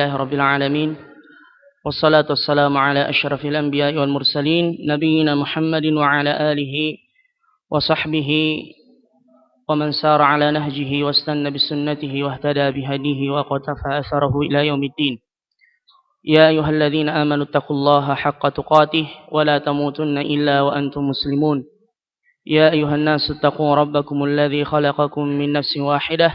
الله رب العالمين والصلاة والسلام على أشرف الأنبياء والمرسلين نبينا محمد وعلى آله وصحبه ومن سار على نهجه واستنى بسنته واهتدى بهديه وقتفى أثره إلى يوم الدين يا أيها الذين آمنوا اتقوا الله حق تقاته ولا تموتن إلا وأنتم مسلمون يا أيها الناس اتقوا ربكم الذي خلقكم من نفس واحدة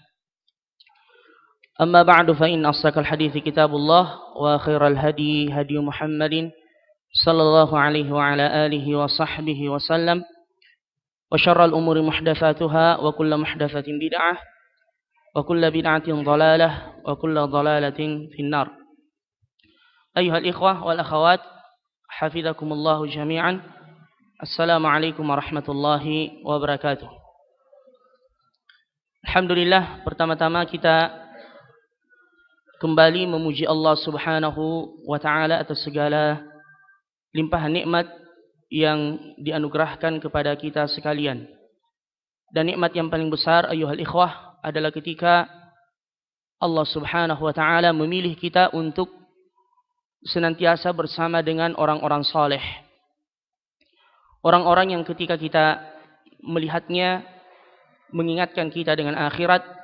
أما بعد فإن أصدق الحديث كتاب الله وخير الهدي هدي محمد صلى الله عليه وعلى آله وصحبه وسلم وشر الأمور محدثاتها وكل محدثة بدعة وكل بدعة ضلالة وكل ضلالة في النار أيها الإخوة والأخوات حفظكم الله جميعا السلام عليكم ورحمة الله وبركاته الحمد لله pertama-tama kita kembali memuji Allah Subhanahu wa taala atas segala limpahan nikmat yang dianugerahkan kepada kita sekalian. Dan nikmat yang paling besar ayuhal ikhwah adalah ketika Allah Subhanahu wa taala memilih kita untuk senantiasa bersama dengan orang-orang saleh. Orang-orang yang ketika kita melihatnya mengingatkan kita dengan akhirat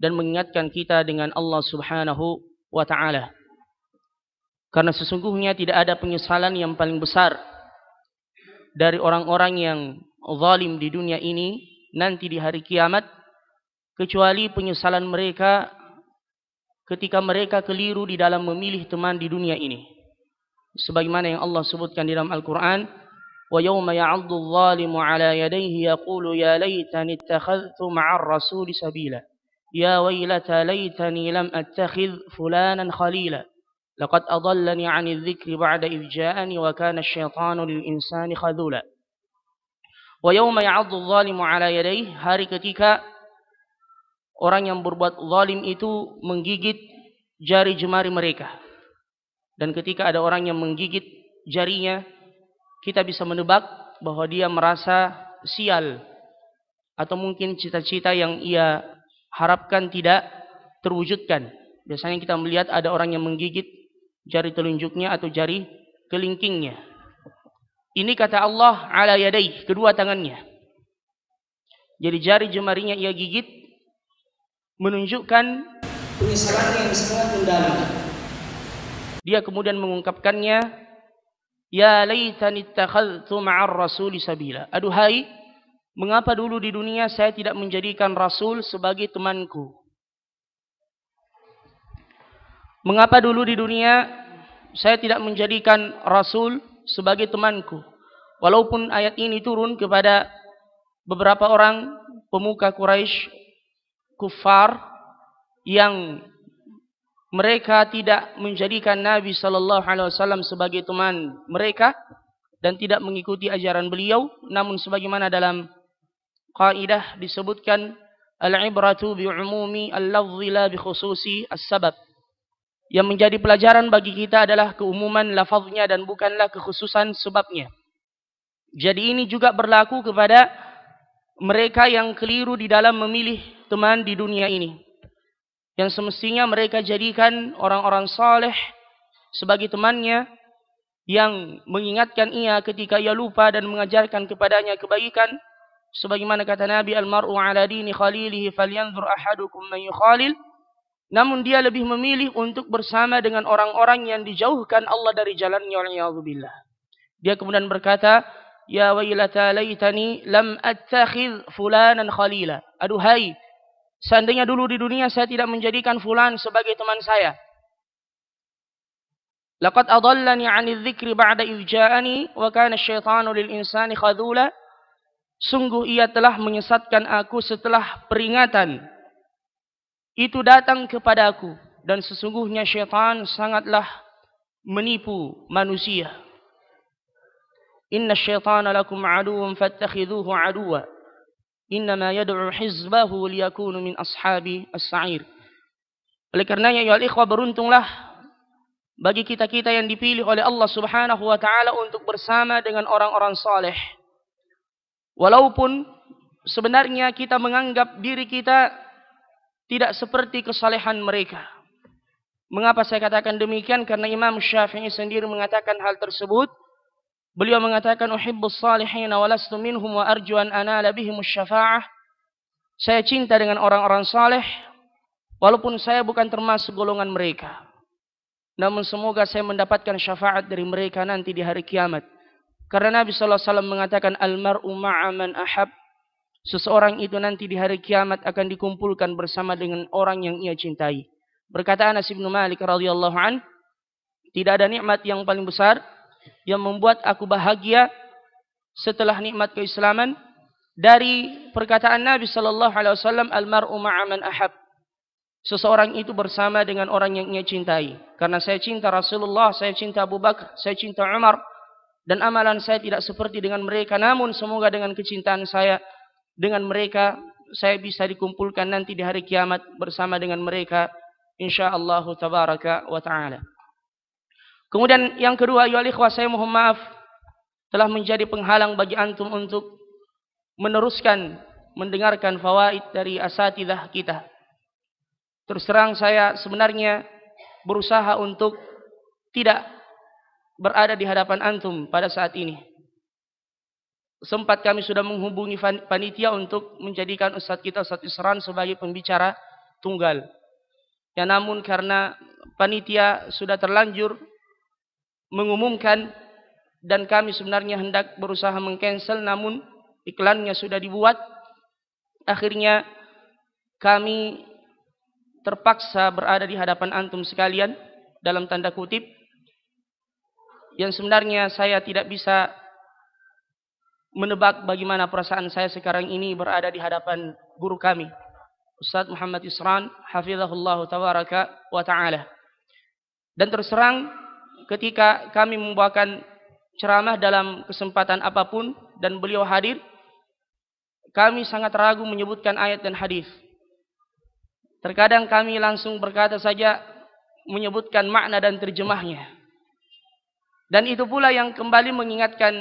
dan mengingatkan kita dengan Allah Subhanahu wa taala. Karena sesungguhnya tidak ada penyesalan yang paling besar dari orang-orang yang zalim di dunia ini nanti di hari kiamat kecuali penyesalan mereka ketika mereka keliru di dalam memilih teman di dunia ini. Sebagaimana yang Allah sebutkan di dalam Al-Qur'an, "Wa yauma ya'addu 'ala yadayhi yaqulu ya laitani ittakhadhtu ma'a sabila." يا ويلتى ليتني لم أتخذ فلانا خليلا لقد أضلني عن الذكر بعد إذ جاءني وكان الشيطان للإنسان خذولا ويوم يعض الظالم على يديه hari ketika orang yang berbuat zalim itu menggigit jari jemari mereka dan ketika ada orang yang menggigit jarinya kita bisa menebak bahwa dia merasa sial atau mungkin cita-cita yang ia harapkan tidak terwujudkan. Biasanya kita melihat ada orang yang menggigit jari telunjuknya atau jari kelingkingnya. Ini kata Allah ala yadai, kedua tangannya. Jadi jari jemarinya ia gigit menunjukkan penyesalan yang sangat mendalam. Dia kemudian mengungkapkannya, "Ya laitani ittakhadtu ma'ar rasuli sabila." Aduhai, Mengapa dulu di dunia saya tidak menjadikan Rasul sebagai temanku? Mengapa dulu di dunia saya tidak menjadikan Rasul sebagai temanku? Walaupun ayat ini turun kepada beberapa orang pemuka Quraisy kufar yang mereka tidak menjadikan Nabi Shallallahu Alaihi Wasallam sebagai teman mereka dan tidak mengikuti ajaran beliau, namun sebagaimana dalam kaidah disebutkan al-ibratu bi umumi al-lafzi la bi khususi as-sabab. Yang menjadi pelajaran bagi kita adalah keumuman lafaznya dan bukanlah kekhususan sebabnya. Jadi ini juga berlaku kepada mereka yang keliru di dalam memilih teman di dunia ini. Yang semestinya mereka jadikan orang-orang saleh sebagai temannya yang mengingatkan ia ketika ia lupa dan mengajarkan kepadanya kebaikan sebagaimana kata Nabi almaru ala dini khalilihi falyanzur ahadukum man yukhalil namun dia lebih memilih untuk bersama dengan orang-orang yang dijauhkan Allah dari jalannya waliyadzubillah dia kemudian berkata ya wailata laitani lam attakhidh fulanan khalila aduhai seandainya dulu di dunia saya tidak menjadikan fulan sebagai teman saya laqad adallani 'anil dzikri ba'da idh ja'ani wa kana asyaitanu lil insani khadhula Sungguh ia telah menyesatkan aku setelah peringatan. Itu datang kepada aku. Dan sesungguhnya syaitan sangatlah menipu manusia. Inna syaitana lakum aduun fattakhiduhu aduwa. Innama yad'u hizbahu liyakunu min ashabi as-sa'ir. Oleh karenanya, ya ikhwah beruntunglah bagi kita-kita yang dipilih oleh Allah Subhanahu wa taala untuk bersama dengan orang-orang saleh. Walaupun sebenarnya kita menganggap diri kita tidak seperti kesalehan mereka. Mengapa saya katakan demikian? Karena Imam Syafi'i sendiri mengatakan hal tersebut. Beliau mengatakan uhibbus salihin wa lastu minhum wa arju an anala bihim syafa'ah. Saya cinta dengan orang-orang saleh walaupun saya bukan termasuk golongan mereka. Namun semoga saya mendapatkan syafaat dari mereka nanti di hari kiamat. Karena Nabi sallallahu alaihi wasallam mengatakan almaru ma'aman ahab. Seseorang itu nanti di hari kiamat akan dikumpulkan bersama dengan orang yang ia cintai. Berkata Anas bin Malik radhiyallahu an, tidak ada nikmat yang paling besar yang membuat aku bahagia setelah nikmat keislaman dari perkataan Nabi sallallahu alaihi wasallam almaru ma'aman ahab. Seseorang itu bersama dengan orang yang ia cintai. Karena saya cinta Rasulullah, saya cinta Abu Bakar, saya cinta Umar, dan amalan saya tidak seperti dengan mereka namun semoga dengan kecintaan saya dengan mereka saya bisa dikumpulkan nanti di hari kiamat bersama dengan mereka insyaallah tabaraka wa taala kemudian yang kedua ya ikhwah saya mohon maaf telah menjadi penghalang bagi antum untuk meneruskan mendengarkan fawaid dari asatidah kita terus terang saya sebenarnya berusaha untuk tidak berada di hadapan antum pada saat ini. Sempat kami sudah menghubungi panitia untuk menjadikan Ustadz kita Ustadz Isran sebagai pembicara tunggal. Ya namun karena panitia sudah terlanjur mengumumkan dan kami sebenarnya hendak berusaha mengcancel namun iklannya sudah dibuat akhirnya kami terpaksa berada di hadapan antum sekalian dalam tanda kutip yang sebenarnya saya tidak bisa menebak bagaimana perasaan saya sekarang ini berada di hadapan guru kami Ustaz Muhammad Isran hafizahullah tabaraka wa taala dan terserang ketika kami membawakan ceramah dalam kesempatan apapun dan beliau hadir kami sangat ragu menyebutkan ayat dan hadis terkadang kami langsung berkata saja menyebutkan makna dan terjemahnya dan itu pula yang kembali mengingatkan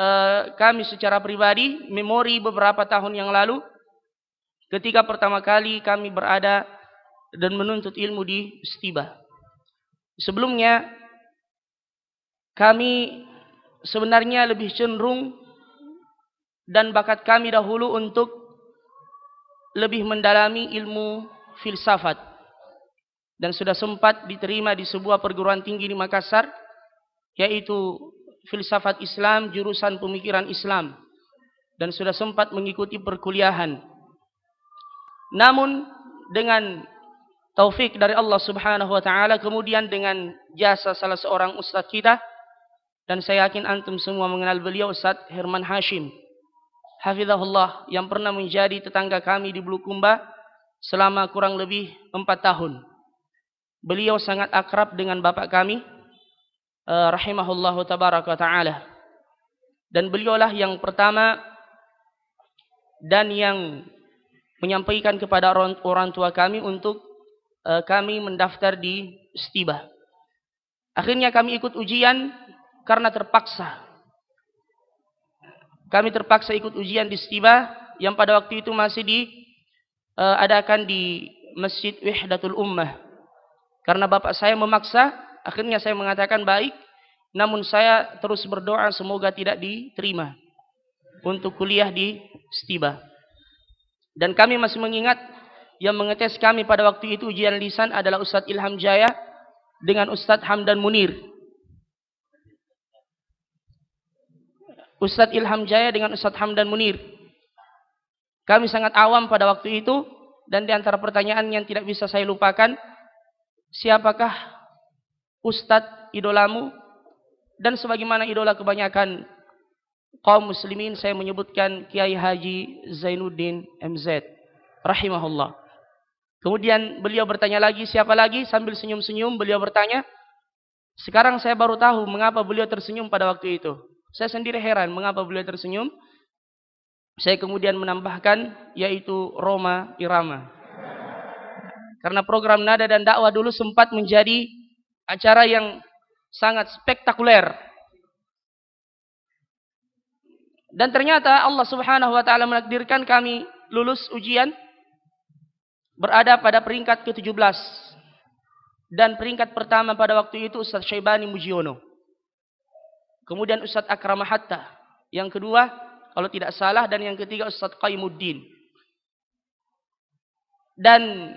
eh, kami secara pribadi, memori beberapa tahun yang lalu, ketika pertama kali kami berada dan menuntut ilmu di Stiba. Sebelumnya, kami sebenarnya lebih cenderung dan bakat kami dahulu untuk lebih mendalami ilmu filsafat. Dan sudah sempat diterima di sebuah perguruan tinggi di Makassar, yaitu filsafat Islam, jurusan pemikiran Islam dan sudah sempat mengikuti perkuliahan. Namun dengan taufik dari Allah Subhanahu wa taala kemudian dengan jasa salah seorang ustaz kita dan saya yakin antum semua mengenal beliau Ustadz Herman Hashim hafizahullah yang pernah menjadi tetangga kami di Bulukumba selama kurang lebih empat tahun. Beliau sangat akrab dengan bapak kami Eh, rahimahullahu tabaraka taala. Dan beliaulah yang pertama dan yang menyampaikan kepada orang, tua kami untuk uh, kami mendaftar di Stiba. Akhirnya kami ikut ujian karena terpaksa. Kami terpaksa ikut ujian di Stiba yang pada waktu itu masih di uh, adakan di Masjid Wihdatul Ummah. Karena bapak saya memaksa Akhirnya saya mengatakan baik, namun saya terus berdoa semoga tidak diterima untuk kuliah di Stiba. Dan kami masih mengingat yang mengetes kami pada waktu itu ujian lisan adalah Ustadz Ilham Jaya dengan Ustadz Hamdan Munir. Ustadz Ilham Jaya dengan Ustadz Hamdan Munir. Kami sangat awam pada waktu itu dan di antara pertanyaan yang tidak bisa saya lupakan, siapakah ustadz idolamu dan sebagaimana idola kebanyakan kaum muslimin saya menyebutkan Kiai Haji Zainuddin MZ rahimahullah. Kemudian beliau bertanya lagi siapa lagi sambil senyum-senyum beliau bertanya sekarang saya baru tahu mengapa beliau tersenyum pada waktu itu. Saya sendiri heran mengapa beliau tersenyum. Saya kemudian menambahkan yaitu Roma Irama. Karena program nada dan dakwah dulu sempat menjadi acara yang sangat spektakuler. Dan ternyata Allah Subhanahu wa taala menakdirkan kami lulus ujian berada pada peringkat ke-17 dan peringkat pertama pada waktu itu Ustaz Syaibani Mujiono. Kemudian Ustaz Akram Hatta. Yang kedua, kalau tidak salah dan yang ketiga Ustaz Qaimuddin. Dan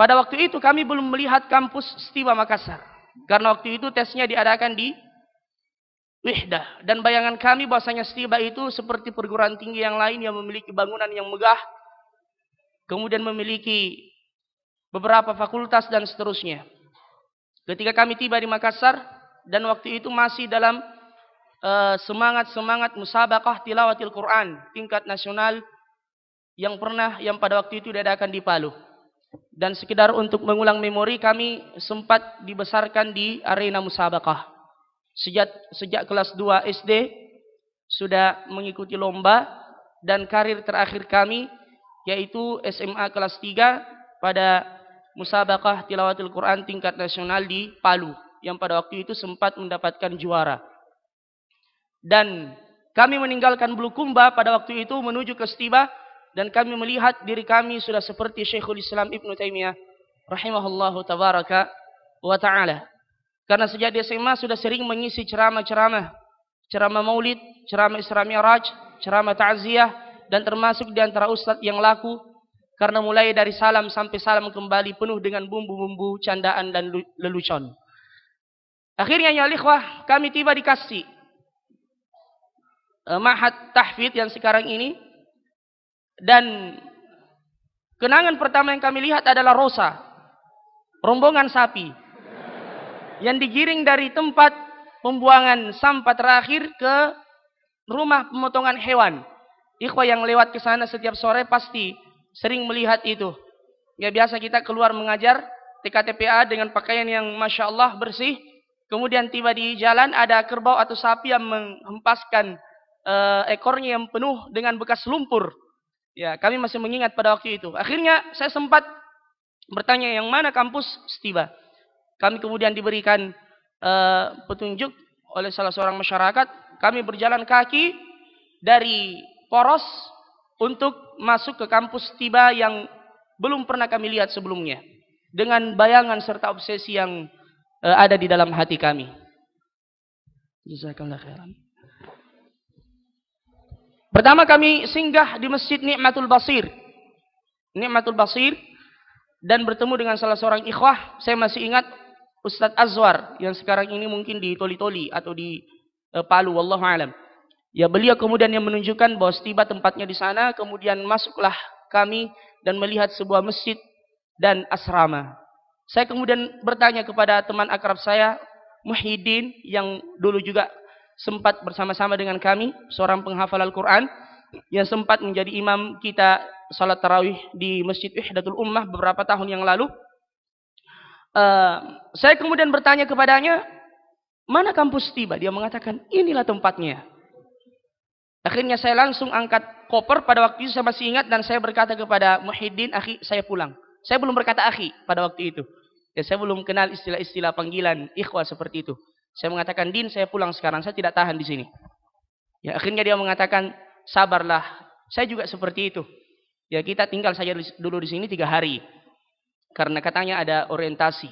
pada waktu itu kami belum melihat kampus Stiwa Makassar. Karena waktu itu tesnya diadakan di Wihda Dan bayangan kami bahwasanya Setiba itu seperti perguruan tinggi yang lain yang memiliki bangunan yang megah. Kemudian memiliki beberapa fakultas dan seterusnya. Ketika kami tiba di Makassar dan waktu itu masih dalam eh, semangat-semangat musabakah tilawatil Quran tingkat nasional yang pernah yang pada waktu itu diadakan di Palu. Dan sekedar untuk mengulang memori kami sempat dibesarkan di arena musabakah. Sejak sejak kelas 2 SD sudah mengikuti lomba dan karir terakhir kami yaitu SMA kelas 3 pada musabakah tilawatil Quran tingkat nasional di Palu yang pada waktu itu sempat mendapatkan juara. Dan kami meninggalkan Bulukumba pada waktu itu menuju ke Setiba dan kami melihat diri kami sudah seperti Syekhul Islam Ibn Taimiyah rahimahullahu tabaraka wa taala. Karena sejak di SMA sudah sering mengisi ceramah-ceramah, ceramah Maulid, ceramah Isra Mi'raj, ceramah ta'ziyah dan termasuk di antara ustaz yang laku karena mulai dari salam sampai salam kembali penuh dengan bumbu-bumbu candaan dan lelucon. Akhirnya ya ikhwah, kami tiba di kasih Eh, Mahat Tahfidz yang sekarang ini dan kenangan pertama yang kami lihat adalah Rosa, rombongan sapi yang digiring dari tempat pembuangan sampah terakhir ke rumah pemotongan hewan. Ikhwah yang lewat ke sana setiap sore pasti sering melihat itu. Ya biasa kita keluar mengajar TKTPA dengan pakaian yang Masya Allah bersih. Kemudian tiba di jalan ada kerbau atau sapi yang menghempaskan eh, ekornya yang penuh dengan bekas lumpur. Ya, kami masih mengingat pada waktu itu. Akhirnya saya sempat bertanya yang mana kampus setiba. Kami kemudian diberikan uh, petunjuk oleh salah seorang masyarakat. Kami berjalan kaki dari Poros untuk masuk ke kampus tiba yang belum pernah kami lihat sebelumnya. Dengan bayangan serta obsesi yang uh, ada di dalam hati kami. Jazakallah khairan. Pertama kami singgah di Masjid Nikmatul Basir. Nikmatul Basir dan bertemu dengan salah seorang ikhwah, saya masih ingat Ustadz Azwar yang sekarang ini mungkin di Toli-Toli atau di eh, Palu wallahu alam. Ya beliau kemudian yang menunjukkan bahwa tiba tempatnya di sana, kemudian masuklah kami dan melihat sebuah masjid dan asrama. Saya kemudian bertanya kepada teman akrab saya, Muhyiddin yang dulu juga sempat bersama-sama dengan kami seorang penghafal Al-Quran yang sempat menjadi imam kita salat tarawih di Masjid Ihdatul Ummah beberapa tahun yang lalu. Uh, saya kemudian bertanya kepadanya, mana kampus tiba? Dia mengatakan, inilah tempatnya. Akhirnya saya langsung angkat koper pada waktu itu saya masih ingat dan saya berkata kepada Muhyiddin, akhi saya pulang. Saya belum berkata akhi pada waktu itu. Ya, saya belum kenal istilah-istilah panggilan ikhwah seperti itu. Saya mengatakan, Din, saya pulang sekarang. Saya tidak tahan di sini. Ya, akhirnya dia mengatakan, sabarlah. Saya juga seperti itu. Ya, kita tinggal saja dulu di sini tiga hari. Karena katanya ada orientasi.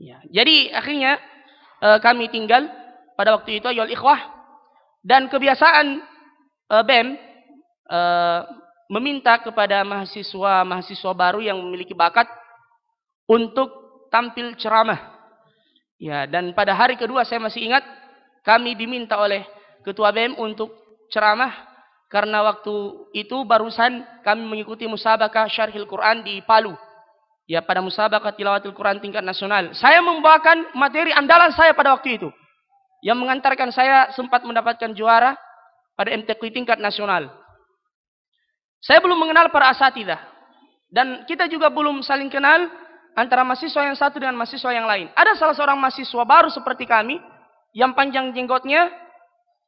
Ya. Jadi, akhirnya e, kami tinggal pada waktu itu, ayol ikhwah. Dan kebiasaan eh, e, BEM e, eh, meminta kepada mahasiswa-mahasiswa baru yang memiliki bakat untuk tampil ceramah Ya, dan pada hari kedua saya masih ingat kami diminta oleh ketua BM untuk ceramah karena waktu itu barusan kami mengikuti musabakah Syarhil Quran di Palu. Ya, pada musabakah tilawatil Quran tingkat nasional. Saya membawakan materi andalan saya pada waktu itu. Yang mengantarkan saya sempat mendapatkan juara pada MTQ tingkat nasional. Saya belum mengenal para asatidah dan kita juga belum saling kenal antara mahasiswa yang satu dengan mahasiswa yang lain. Ada salah seorang mahasiswa baru seperti kami yang panjang jenggotnya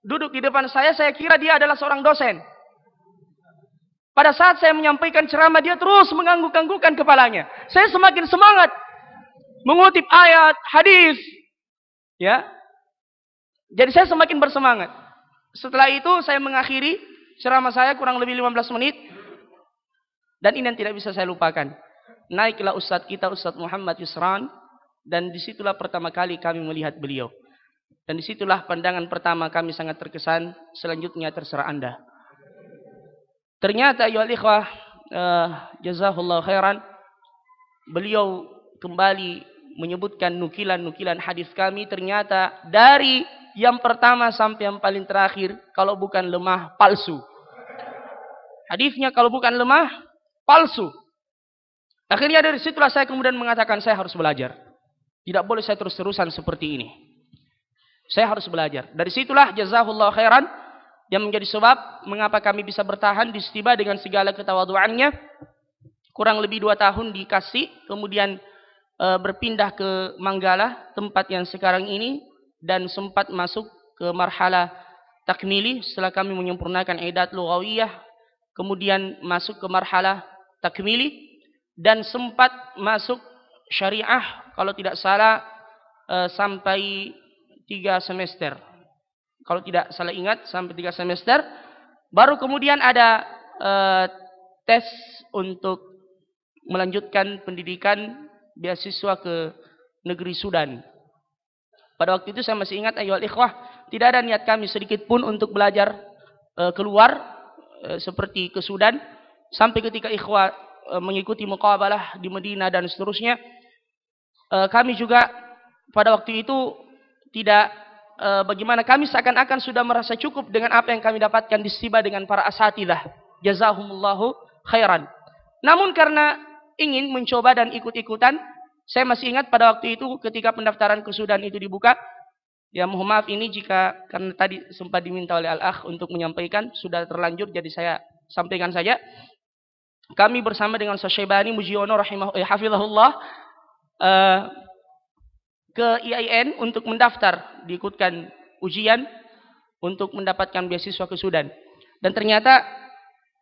duduk di depan saya, saya kira dia adalah seorang dosen. Pada saat saya menyampaikan ceramah, dia terus mengangguk anggukkan kepalanya. Saya semakin semangat mengutip ayat, hadis. Ya. Jadi saya semakin bersemangat. Setelah itu saya mengakhiri ceramah saya kurang lebih 15 menit. Dan ini yang tidak bisa saya lupakan. Naiklah Ustadz kita Ustadz Muhammad Yusran dan disitulah pertama kali kami melihat beliau. Dan disitulah pandangan pertama kami sangat terkesan, selanjutnya terserah Anda. Ternyata ayuhal ikhwah, uh, eh, jazahullah khairan, beliau kembali menyebutkan nukilan-nukilan hadis kami, ternyata dari yang pertama sampai yang paling terakhir, kalau bukan lemah, palsu. Hadisnya kalau bukan lemah, palsu. Akhirnya dari situlah saya kemudian mengatakan saya harus belajar. Tidak boleh saya terus-terusan seperti ini. Saya harus belajar. Dari situlah jazahullah khairan yang menjadi sebab mengapa kami bisa bertahan di setiba dengan segala ketawaduannya. Kurang lebih dua tahun dikasih, kemudian e, berpindah ke Manggala, tempat yang sekarang ini, dan sempat masuk ke marhala takmili setelah kami menyempurnakan edat lughawiyah, kemudian masuk ke marhala takmili, dan sempat masuk syariah kalau tidak salah eh, sampai tiga semester. Kalau tidak salah ingat sampai tiga semester, baru kemudian ada eh, tes untuk melanjutkan pendidikan beasiswa ke negeri Sudan. Pada waktu itu saya masih ingat ayo ikhwah, tidak ada niat kami sedikit pun untuk belajar eh, keluar seperti ke Sudan sampai ketika ikhwah Eh, mengikuti mukabalah di Medina dan seterusnya. Eh, kami juga pada waktu itu tidak eh, bagaimana kami seakan-akan sudah merasa cukup dengan apa yang kami dapatkan di Siba dengan para asatidah. Jazahumullahu khairan. Namun karena ingin mencoba dan ikut-ikutan, saya masih ingat pada waktu itu ketika pendaftaran ke Sudan itu dibuka, Ya mohon maaf ini jika karena tadi sempat diminta oleh Al-Akh untuk menyampaikan sudah terlanjur jadi saya sampaikan saja kami bersama dengan Syaibani Mujiono rahimah eh, hafizahullah uh, ke IAIN untuk mendaftar diikutkan ujian untuk mendapatkan beasiswa ke Sudan. Dan ternyata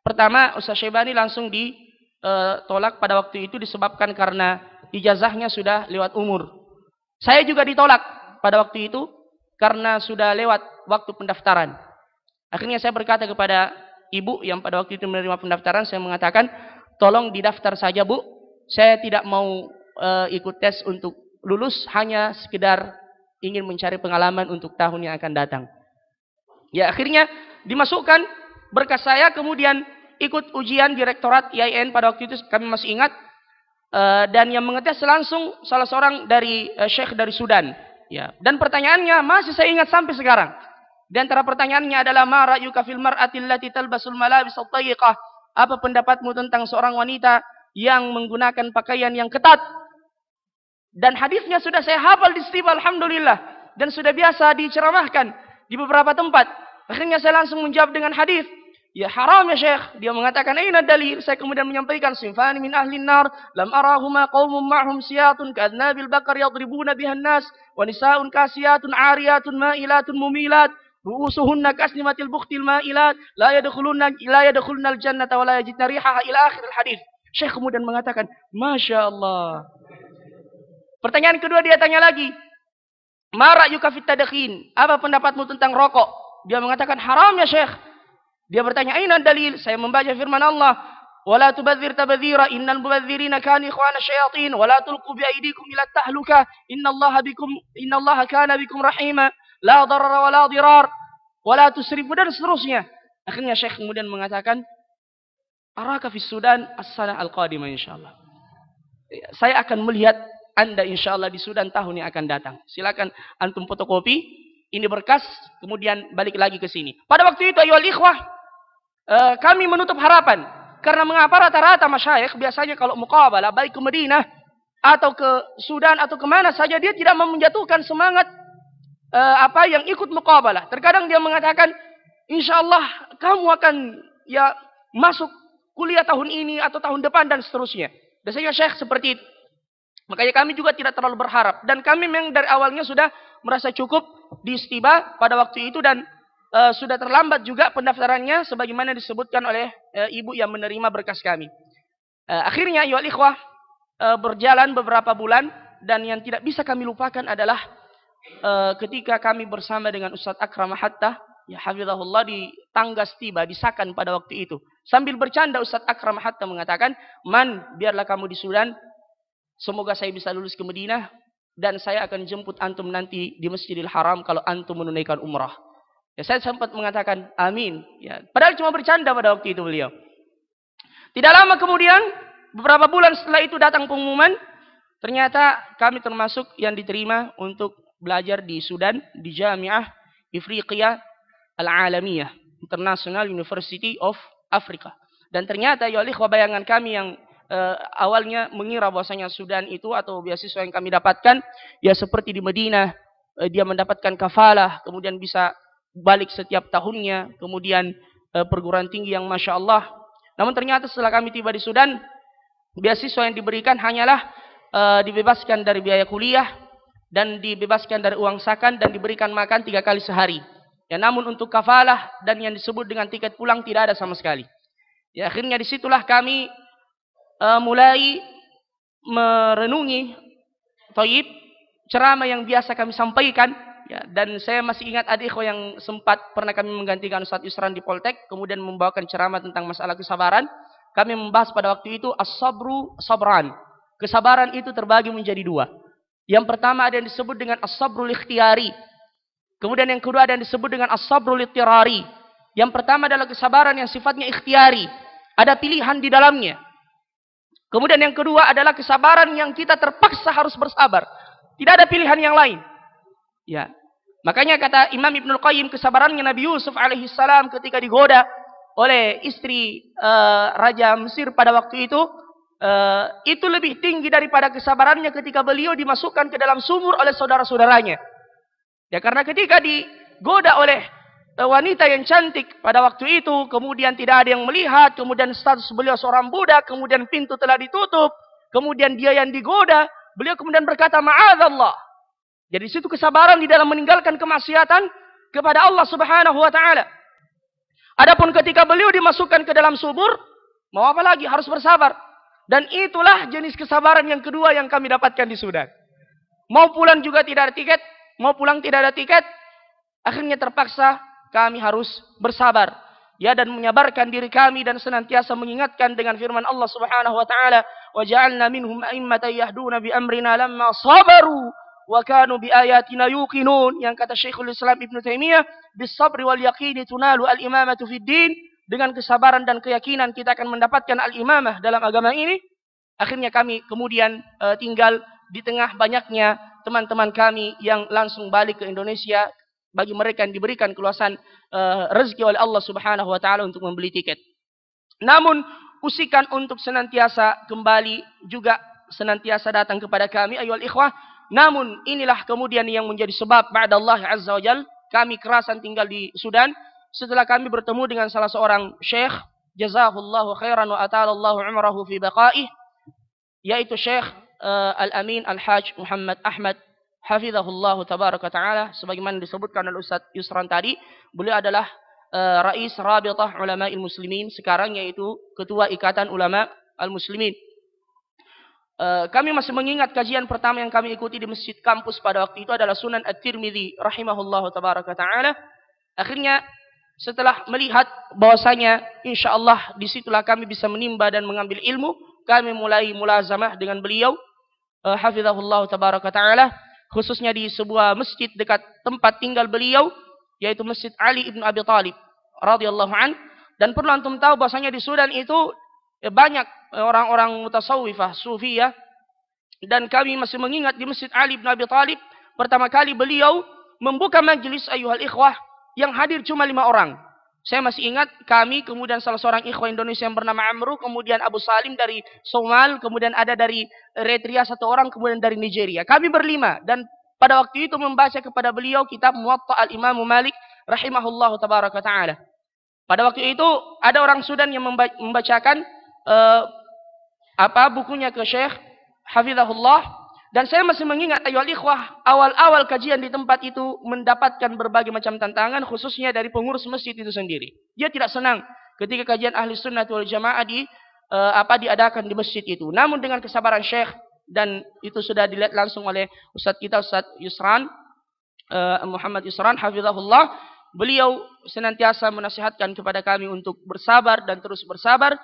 pertama Ustaz Syaibani langsung ditolak eh, pada waktu itu disebabkan karena ijazahnya sudah lewat umur. Saya juga ditolak pada waktu itu karena sudah lewat waktu pendaftaran. Akhirnya saya berkata kepada ibu yang pada waktu itu menerima pendaftaran, saya mengatakan, tolong didaftar saja bu, saya tidak mau e, ikut tes untuk lulus, hanya sekedar ingin mencari pengalaman untuk tahun yang akan datang. Ya akhirnya dimasukkan berkas saya, kemudian ikut ujian direktorat IAIN pada waktu itu kami masih ingat, e, dan yang mengetes langsung salah seorang dari e, eh, Syekh dari Sudan. Ya, dan pertanyaannya masih saya ingat sampai sekarang. Di antara pertanyaannya adalah ma ra'yuka fil mar'ati allati talbasul malabis Apa pendapatmu tentang seorang wanita yang menggunakan pakaian yang ketat? Dan hadisnya sudah saya hafal di sini, alhamdulillah dan sudah biasa diceramahkan di beberapa tempat. Akhirnya saya langsung menjawab dengan hadis. Ya haram ya Syekh. Dia mengatakan aina dalil. Saya kemudian menyampaikan sinfani min ahli nar lam arahuma qaumun ma'hum siyatun kadnabil bakar yadribuna bihan nas wa nisaun kasiyatun ariyatun ma'ilatun mumilat ru'usuhunna kasnimatil buktil ma'ilat la yadkhulunna la yadkhulunna al-jannata wa la yajidna rihaha ila akhir hadis Syekh kemudian mengatakan, "Masya Allah." Pertanyaan kedua dia tanya lagi, "Mara yukafit tadakhin?" Apa pendapatmu tentang rokok? Dia mengatakan, "Haram ya, Syekh." Dia bertanya, "Aina dalil?" Saya membaca firman Allah, ولا تبذر تبذيرا إن المبذرين كانوا إخوان الشياطين ولا تلقوا بأيديكم إلى التهلكة إن الله بكم إن الله كان بكم la darara wa la dirar wa la tusrifu dan seterusnya. Akhirnya Syekh kemudian mengatakan araka fi Sudan as al-qadimah insyaallah. Saya akan melihat Anda insyaallah di Sudan tahun yang akan datang. Silakan antum fotokopi ini berkas kemudian balik lagi ke sini. Pada waktu itu ayol ikhwah eh, kami menutup harapan karena mengapa rata-rata masyayikh biasanya kalau muqabalah baik ke Madinah atau ke Sudan atau kemana saja dia tidak menjatuhkan semangat uh, apa yang ikut mukabalah. Terkadang dia mengatakan, insya Allah kamu akan ya masuk kuliah tahun ini atau tahun depan dan seterusnya. Biasanya syekh seperti itu. Makanya kami juga tidak terlalu berharap. Dan kami memang dari awalnya sudah merasa cukup di istiba pada waktu itu dan e, sudah terlambat juga pendaftarannya sebagaimana disebutkan oleh e, ibu yang menerima berkas kami. E, akhirnya, yuk ya ikhwah, e, berjalan beberapa bulan dan yang tidak bisa kami lupakan adalah Eh, ketika kami bersama dengan Ustadz Akram Hatta, ya hafizahullah di tangga tiba, di pada waktu itu. Sambil bercanda Ustadz Akram Hatta mengatakan, Man, biarlah kamu di Sudan, semoga saya bisa lulus ke Madinah, dan saya akan jemput antum nanti di Masjidil Haram kalau antum menunaikan umrah. Ya, saya sempat mengatakan amin. Ya, padahal cuma bercanda pada waktu itu beliau. Tidak lama kemudian, beberapa bulan setelah itu datang pengumuman, ternyata kami termasuk yang diterima untuk belajar di Sudan di Jamiah Afrika Al-Alamiyah International University of Africa. Dan ternyata ya bayangan kami yang eh, awalnya mengira bahwasanya Sudan itu atau beasiswa yang kami dapatkan ya seperti di Medina eh, dia mendapatkan kafalah kemudian bisa balik setiap tahunnya kemudian eh, perguruan tinggi yang masya Allah namun ternyata setelah kami tiba di Sudan beasiswa yang diberikan hanyalah eh, dibebaskan dari biaya kuliah dan dibebaskan dari uang sakan dan diberikan makan tiga kali sehari. Ya, namun untuk kafalah dan yang disebut dengan tiket pulang tidak ada sama sekali. Ya, akhirnya disitulah kami uh, mulai merenungi toib ceramah yang biasa kami sampaikan. Ya, dan saya masih ingat adik yang sempat pernah kami menggantikan Ustaz Isran di Poltek, kemudian membawakan ceramah tentang masalah kesabaran. Kami membahas pada waktu itu as-sabru sabran. Kesabaran itu terbagi menjadi dua. Yang pertama ada yang disebut dengan as-sabrul ikhtiari. Kemudian yang kedua ada yang disebut dengan as-sabrul ittirari. Yang pertama adalah kesabaran yang sifatnya ikhtiari. Ada pilihan di dalamnya. Kemudian yang kedua adalah kesabaran yang kita terpaksa harus bersabar. Tidak ada pilihan yang lain. Ya. Makanya kata Imam Ibnu Qayyim kesabarannya Nabi Yusuf alaihi salam ketika digoda oleh istri uh, raja Mesir pada waktu itu Eh, itu lebih tinggi daripada kesabarannya ketika beliau dimasukkan ke dalam sumur oleh saudara-saudaranya. Ya karena ketika digoda oleh eh, wanita yang cantik pada waktu itu, kemudian tidak ada yang melihat, kemudian status beliau seorang budak, kemudian pintu telah ditutup, kemudian dia yang digoda, beliau kemudian berkata maaf Allah. Jadi ya, situ kesabaran di dalam meninggalkan kemaksiatan kepada Allah Subhanahu wa taala. Adapun ketika beliau dimasukkan ke dalam subur, mau apa lagi harus bersabar. Dan itulah jenis kesabaran yang kedua yang kami dapatkan di Sudan. Mau pulang juga tidak ada tiket, mau pulang tidak ada tiket. Akhirnya terpaksa kami harus bersabar. Ya dan menyabarkan diri kami dan senantiasa mengingatkan dengan firman Allah Subhanahu wa taala, "Wa ja'alna minhum a'immatan yahduna bi amrina lamma sabaru wa kanu bi ayatina yuqinun." Yang kata Syekhul Islam Ibnu Taimiyah, "Bis sabri wal yaqini tunalu al-imamatu fid din." dengan kesabaran dan keyakinan kita akan mendapatkan al-imamah dalam agama ini, akhirnya kami kemudian e, tinggal di tengah banyaknya teman-teman kami yang langsung balik ke Indonesia bagi mereka yang diberikan keluasan e, rezeki oleh Allah Subhanahu wa taala untuk membeli tiket. Namun usikan untuk senantiasa kembali juga senantiasa datang kepada kami ayol ikhwah. Namun inilah kemudian yang menjadi sebab pada Allah azza wa kami kerasan tinggal di Sudan setelah kami bertemu dengan salah seorang syekh jazahullahu khairan wa atalallahu umrahu fi baqaih yaitu syekh uh, Al-Amin Al-Hajj Muhammad Ahmad hafizahullahu tabaraka taala sebagaimana disebutkan oleh Ustaz Yusran tadi beliau adalah uh, rais Rabithah Ulama Muslimin sekarang yaitu ketua Ikatan Ulama Al-Muslimin Uh, kami masih mengingat kajian pertama yang kami ikuti di masjid kampus pada waktu itu adalah Sunan At-Tirmidzi rahimahullahu tabaraka taala. Akhirnya setelah melihat bahwasanya insya Allah disitulah kami bisa menimba dan mengambil ilmu, kami mulai mulazamah dengan beliau, uh, hafizahullah tabaraka ta'ala, khususnya di sebuah masjid dekat tempat tinggal beliau, yaitu Masjid Ali ibn Abi Talib radhiyallahu an. Dan perlu antum tahu bahwasanya di Sudan itu eh, banyak eh, orang-orang sufi ya dan kami masih mengingat di Masjid Ali ibn Abi Talib pertama kali beliau membuka majelis ayuhal ikhwah yang hadir cuma lima orang. Saya masih ingat kami, kemudian salah seorang ikhwan Indonesia yang bernama Amru, kemudian Abu Salim dari Somal, kemudian ada dari Eritrea satu orang, kemudian dari Nigeria. Kami berlima dan pada waktu itu membaca kepada beliau kitab Muwatta al-Imam Malik rahimahullah tabaraka taala. Pada waktu itu ada orang Sudan yang membacakan uh, apa bukunya ke Syekh Hafizahullah dan saya masih mengingat ayol ikhwah, awal-awal kajian di tempat itu mendapatkan berbagai macam tantangan khususnya dari pengurus masjid itu sendiri. Dia tidak senang ketika kajian ahli sunnah wal jamaah di uh, apa diadakan di masjid itu. Namun dengan kesabaran Syekh dan itu sudah dilihat langsung oleh Ustadz kita Ustadz Yusran uh, Muhammad Yusran hafizahullah beliau senantiasa menasihatkan kepada kami untuk bersabar dan terus bersabar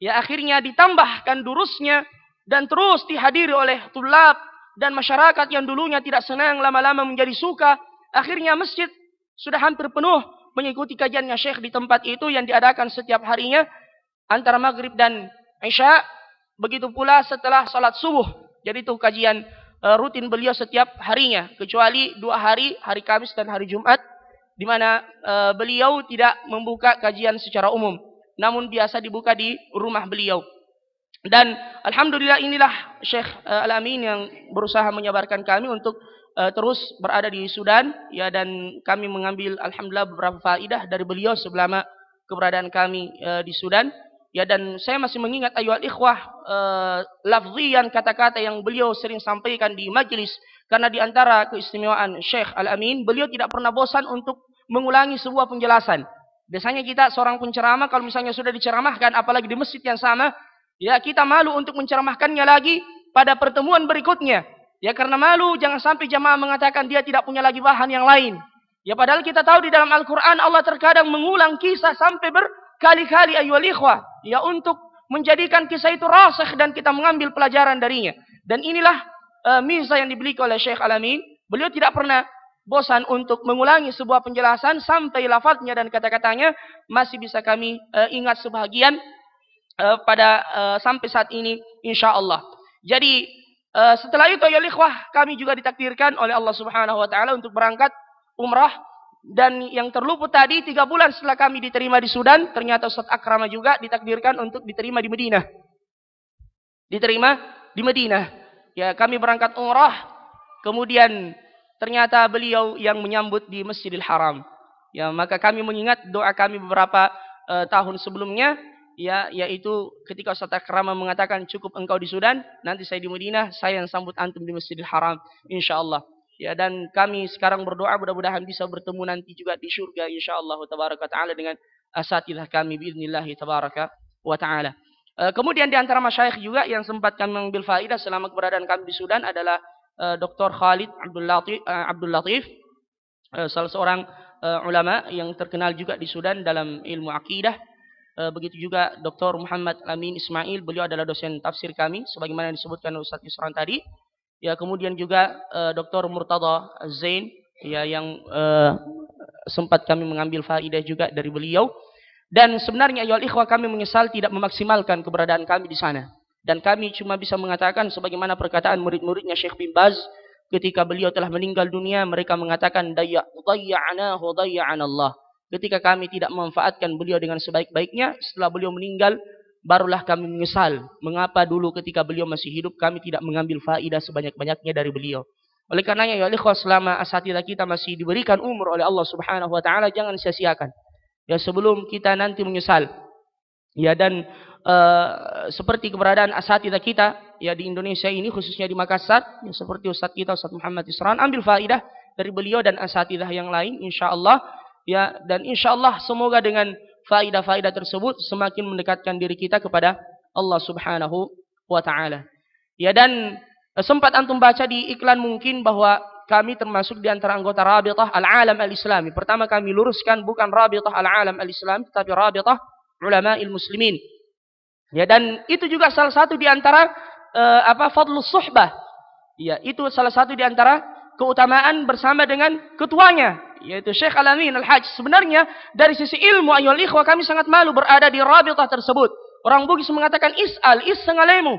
ya akhirnya ditambahkan durusnya dan terus dihadiri oleh tulab dan masyarakat yang dulunya tidak senang lama-lama menjadi suka. Akhirnya masjid sudah hampir penuh mengikuti kajiannya Syekh di tempat itu yang diadakan setiap harinya antara maghrib dan isya. Begitu pula setelah salat subuh. Jadi itu kajian e, rutin beliau setiap harinya kecuali dua hari hari Kamis dan hari Jumat di mana e, beliau tidak membuka kajian secara umum namun biasa dibuka di rumah beliau. Dan alhamdulillah inilah Syekh eh, Al-Amin yang berusaha menyabarkan kami untuk uh, terus berada di Sudan ya dan kami mengambil alhamdulillah beberapa faidah dari beliau selama keberadaan kami uh, di Sudan. Ya dan saya masih mengingat ayat ikhwah uh, lafzian kata-kata yang beliau sering sampaikan di majelis karena di antara keistimewaan Syekh Al-Amin beliau tidak pernah bosan untuk mengulangi sebuah penjelasan. Biasanya kita seorang penceramah kalau misalnya sudah diceramahkan apalagi di masjid yang sama Ya, kita malu untuk menceramahkannya lagi pada pertemuan berikutnya. Ya, karena malu jangan sampai jamaah mengatakan dia tidak punya lagi bahan yang lain. Ya, padahal kita tahu di dalam Al-Qur'an Allah terkadang mengulang kisah sampai berkali-kali ayyuhal ikhwah. Ya, untuk menjadikan kisah itu rasakh dan kita mengambil pelajaran darinya. Dan inilah uh, eh, misa yang dibeli oleh Syekh Alamin. Beliau tidak pernah bosan untuk mengulangi sebuah penjelasan sampai lafadznya dan kata-katanya masih bisa kami uh, ingat sebahagian Eh, pada uh, sampai saat ini insya Allah. Jadi uh, setelah itu ya Likhwah kami juga ditakdirkan oleh Allah Subhanahu wa taala untuk berangkat umrah dan yang terluput tadi tiga bulan setelah kami diterima di Sudan ternyata Ustaz Akrama juga ditakdirkan untuk diterima di Medina. Diterima di Medina. Ya kami berangkat umrah kemudian ternyata beliau yang menyambut di Masjidil Haram. Ya maka kami mengingat doa kami beberapa uh, tahun sebelumnya ya yaitu ketika Ustaz kerama mengatakan cukup engkau di Sudan, nanti saya di Madinah, saya yang sambut antum di Masjidil Haram insyaallah. Ya dan kami sekarang berdoa mudah-mudahan bisa bertemu nanti juga di surga insyaallah tabaraka taala dengan asatilah kami باذنillah tabaraka wa taala. Eh, kemudian di antara masyayikh juga yang sempat kami mengambil faedah selama keberadaan kami di Sudan adalah eh, Dr. Khalid Abdul Latif, eh, Abdul Latif salah seorang ulama yang terkenal juga di Sudan dalam ilmu akidah Eh, begitu juga Dr. Muhammad Amin Ismail, beliau adalah dosen tafsir kami sebagaimana disebutkan oleh Ustaz Yusran tadi. Ya, kemudian juga uh, eh, Dr. Murtada Zain ya yang uh, sempat kami mengambil faidah juga dari beliau. Dan sebenarnya ya ikhwah kami menyesal tidak memaksimalkan keberadaan kami di sana. Dan kami cuma bisa mengatakan sebagaimana perkataan murid-muridnya Syekh bin Baz ketika beliau telah meninggal dunia mereka mengatakan dayya dayya'anahu dayya'anallah. Allah ketika kami tidak memanfaatkan beliau dengan sebaik-baiknya, setelah beliau meninggal, barulah kami menyesal. Mengapa dulu ketika beliau masih hidup, kami tidak mengambil faidah sebanyak-banyaknya dari beliau. Oleh karenanya, ya ikhwah, selama asatidah kita masih diberikan umur oleh Allah subhanahu wa ta'ala, jangan sia-siakan. Ya sebelum kita nanti menyesal. Ya dan uh, seperti keberadaan asatidah kita, ya di Indonesia ini, khususnya di Makassar, ya, seperti Ustaz kita, Ustaz Muhammad Isran, ambil faidah dari beliau dan asatidah yang lain, insya Allah ya dan insya Allah semoga dengan faidah-faidah tersebut semakin mendekatkan diri kita kepada Allah Subhanahu wa taala. Ya dan eh, sempat antum baca di iklan mungkin bahwa kami termasuk di antara anggota Rabitah Al-Alam Al-Islami. Pertama kami luruskan bukan Rabitah Al-Alam Al-Islami tapi Rabitah Ulama Muslimin. Ya dan itu juga salah satu di antara uh, apa fadlus suhbah. Ya, itu salah satu di antara keutamaan bersama dengan ketuanya yaitu Syekh Alamin Al-Hajj. Sebenarnya dari sisi ilmu ayol ikhwah kami sangat malu berada di rabitah tersebut. Orang Bugis mengatakan is'al, is alemu.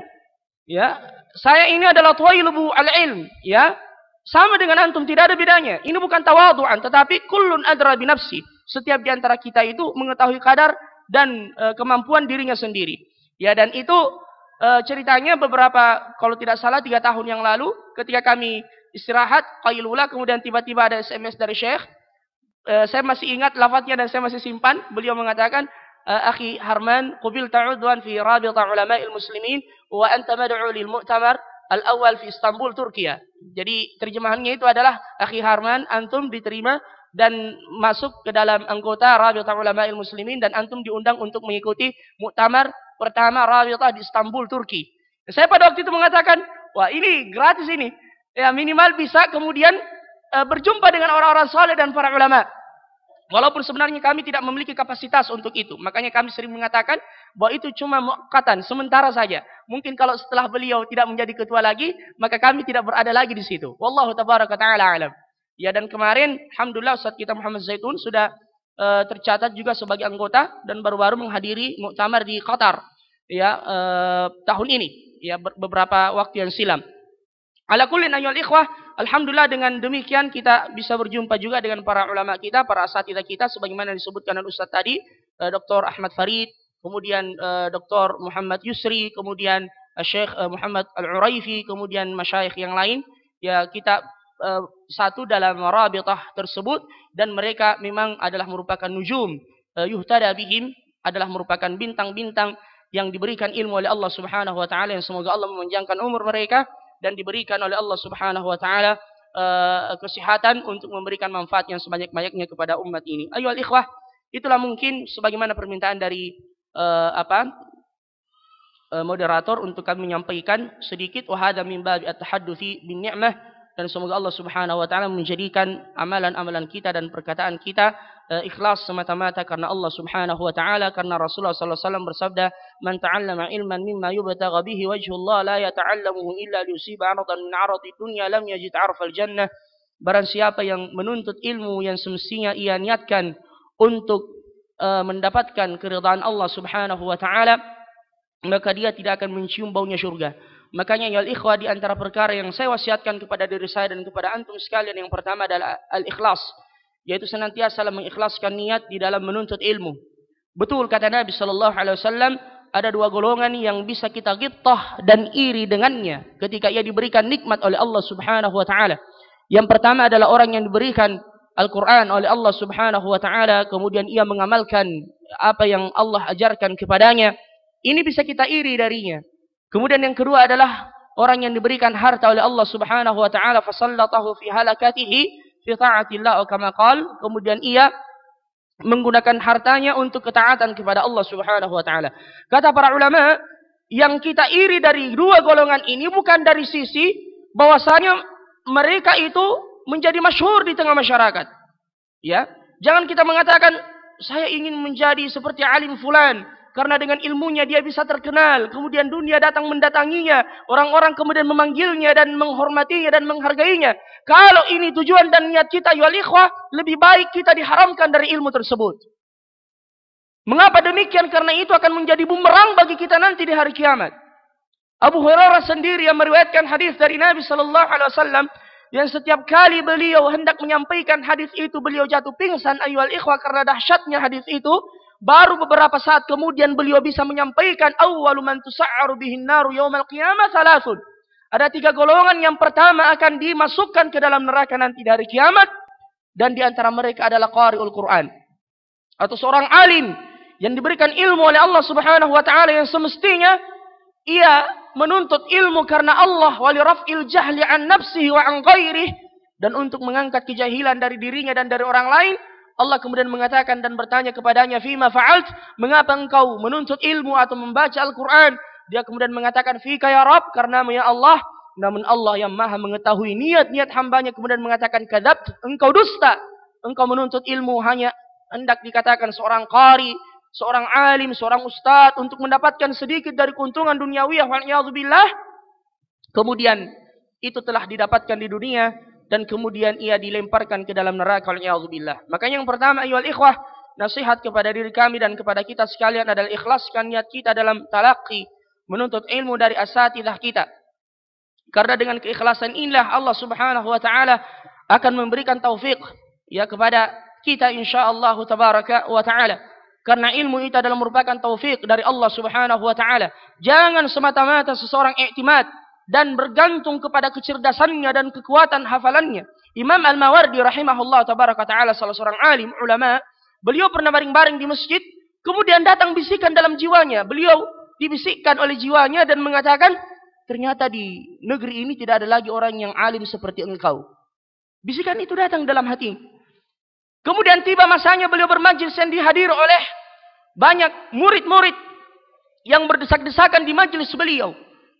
Ya, saya ini adalah tuwailubu al-ilm, ya. Sama dengan antum, tidak ada bedanya. Ini bukan tawaduan, tetapi kullun adra nafsi Setiap di antara kita itu mengetahui kadar dan e, kemampuan dirinya sendiri. Ya, dan itu e, ceritanya beberapa, kalau tidak salah, tiga tahun yang lalu, ketika kami istirahat, qailula, kemudian tiba-tiba ada SMS dari Syekh, Eh, saya masih ingat lafadznya dan saya masih simpan. Beliau mengatakan, eh, akhi Harman, qubil ta'udwan fi rabita ulama'il muslimin wa anta mad'u lil mu'tamar al-awwal fi Istanbul, Turkiya. Jadi terjemahannya itu adalah akhi Harman, antum diterima dan masuk ke dalam anggota Rabita Ulama'il Muslimin dan antum diundang untuk mengikuti muktamar pertama Rabita di Istanbul, Turki. Saya pada waktu itu mengatakan, wah ini gratis ini. Ya minimal bisa kemudian Eh, berjumpa dengan orang-orang soleh dan para ulama. Walaupun sebenarnya kami tidak memiliki kapasitas untuk itu. Makanya kami sering mengatakan bahwa itu cuma mu'katan, sementara saja. Mungkin kalau setelah beliau tidak menjadi ketua lagi, maka kami tidak berada lagi di situ. Wallahu tabaraka ta'ala alam. Ya dan kemarin, Alhamdulillah Ustaz kita Muhammad Zaitun sudah eh, tercatat juga sebagai anggota dan baru-baru menghadiri muktamar di Qatar. Ya, eh, tahun ini. Ya, beberapa waktu yang silam. Ala kullin ayyul ikhwah, Alhamdulillah dengan demikian kita bisa berjumpa juga dengan para ulama kita, para asatidah kita sebagaimana disebutkan oleh Ustaz tadi, eh, Dr. Ahmad Farid, kemudian eh, Dr. Muhammad Yusri, kemudian eh, Syekh Muhammad Al-Uraifi, kemudian masyayikh yang lain. Ya, kita satu dalam rabitah tersebut dan mereka memang adalah merupakan nujum, yuhtada bihim adalah merupakan bintang-bintang yang diberikan ilmu oleh Allah Subhanahu wa taala yang semoga Allah memanjangkan umur mereka dan diberikan oleh Allah Subhanahu wa taala eh, kesehatan untuk memberikan manfaat yang sebanyak-banyaknya kepada umat ini. Ayo ikhwah, itulah mungkin sebagaimana permintaan dari uh, apa? Uh, moderator untuk kami menyampaikan sedikit wahada min bab at-tahaddufi bin ni'mah dan semoga Allah Subhanahu wa taala menjadikan amalan-amalan kita dan perkataan kita eh, ikhlas semata-mata karena Allah Subhanahu wa taala karena Rasulullah sallallahu alaihi wasallam bersabda man ta'allama ilman mimma yubtagha bihi wajhullah la yata'allamuhu illa liyusiba 'aradan min 'aradi dunya lam yajid 'arfal jannah barang siapa yang menuntut ilmu yang semestinya ia niatkan untuk eh, mendapatkan keridhaan Allah Subhanahu wa taala maka dia tidak akan mencium baunya surga Makanya ya ikhwah di antara perkara yang saya wasiatkan kepada diri saya dan kepada antum sekalian yang pertama adalah al-ikhlas, yaitu senantiasa mengikhlaskan niat di dalam menuntut ilmu. Betul kata Nabi sallallahu alaihi wasallam, ada dua golongan yang bisa kita getah dan iri dengannya ketika ia diberikan nikmat oleh Allah Subhanahu wa taala. Yang pertama adalah orang yang diberikan Al-Qur'an oleh Allah Subhanahu wa taala kemudian ia mengamalkan apa yang Allah ajarkan kepadanya. Ini bisa kita iri darinya. Kemudian yang kedua adalah orang yang diberikan harta oleh Allah Subhanahu wa taala fasallatahu fi halakatihi fi taatillah kama qal kemudian ia menggunakan hartanya untuk ketaatan kepada Allah Subhanahu wa taala kata para ulama yang kita iri dari dua golongan ini bukan dari sisi bahwasanya mereka itu menjadi masyhur di tengah masyarakat ya jangan kita mengatakan saya ingin menjadi seperti alim fulan karena dengan ilmunya dia bisa terkenal. Kemudian dunia datang mendatanginya. Orang-orang kemudian memanggilnya dan menghormatinya dan menghargainya. Kalau ini tujuan dan niat kita, ya lebih baik kita diharamkan dari ilmu tersebut. Mengapa demikian? Karena itu akan menjadi bumerang bagi kita nanti di hari kiamat. Abu Hurairah sendiri yang meriwayatkan hadis dari Nabi Shallallahu Alaihi Wasallam yang setiap kali beliau hendak menyampaikan hadis itu beliau jatuh pingsan ayual ikhwah karena dahsyatnya hadis itu Baru beberapa saat kemudian beliau bisa menyampaikan awwalu man tusa'aru bihin naru yaumal qiyamah salasun. Ada tiga golongan yang pertama akan dimasukkan ke dalam neraka nanti dari kiamat dan di antara mereka adalah qari'ul Quran atau seorang alim yang diberikan ilmu oleh Allah Subhanahu wa taala yang semestinya ia menuntut ilmu karena Allah wali raf'il jahli an nafsihi wa an ghairihi dan untuk mengangkat kejahilan dari dirinya dan dari orang lain Allah kemudian mengatakan dan bertanya kepadanya, "Fima fa'alt? Mengapa engkau menuntut ilmu atau membaca Al-Qur'an?" Dia kemudian mengatakan, "Fika ya Rabb, karena ya Allah." Namun Allah yang Maha mengetahui niat-niat hambanya kemudian mengatakan, "Kadzab, engkau dusta. Engkau menuntut ilmu hanya hendak dikatakan seorang qari, seorang alim, seorang ustad untuk mendapatkan sedikit dari keuntungan duniawiyah wal Kemudian itu telah didapatkan di dunia dan kemudian ia dilemparkan ke dalam neraka oleh Ya'udzubillah. Makanya yang pertama iwal ikhwah, nasihat kepada diri kami dan kepada kita sekalian adalah ikhlaskan niat kita dalam talaki menuntut ilmu dari asatidah kita. Karena dengan keikhlasan inilah Allah Subhanahu wa taala akan memberikan taufik ya kepada kita insyaallah tabaraka wa taala. Karena ilmu itu adalah merupakan taufik dari Allah Subhanahu wa taala. Jangan semata-mata seseorang iktimad dan bergantung kepada kecerdasannya dan kekuatan hafalannya. Imam Al-Mawardi rahimahullah tabaraka taala salah seorang alim ulama, beliau pernah baring-baring di masjid, kemudian datang bisikan dalam jiwanya. Beliau dibisikkan oleh jiwanya dan mengatakan, ternyata di negeri ini tidak ada lagi orang yang alim seperti engkau. Bisikan itu datang dalam hati. Kemudian tiba masanya beliau bermajlis yang dihadir oleh banyak murid-murid yang berdesak-desakan di majlis beliau.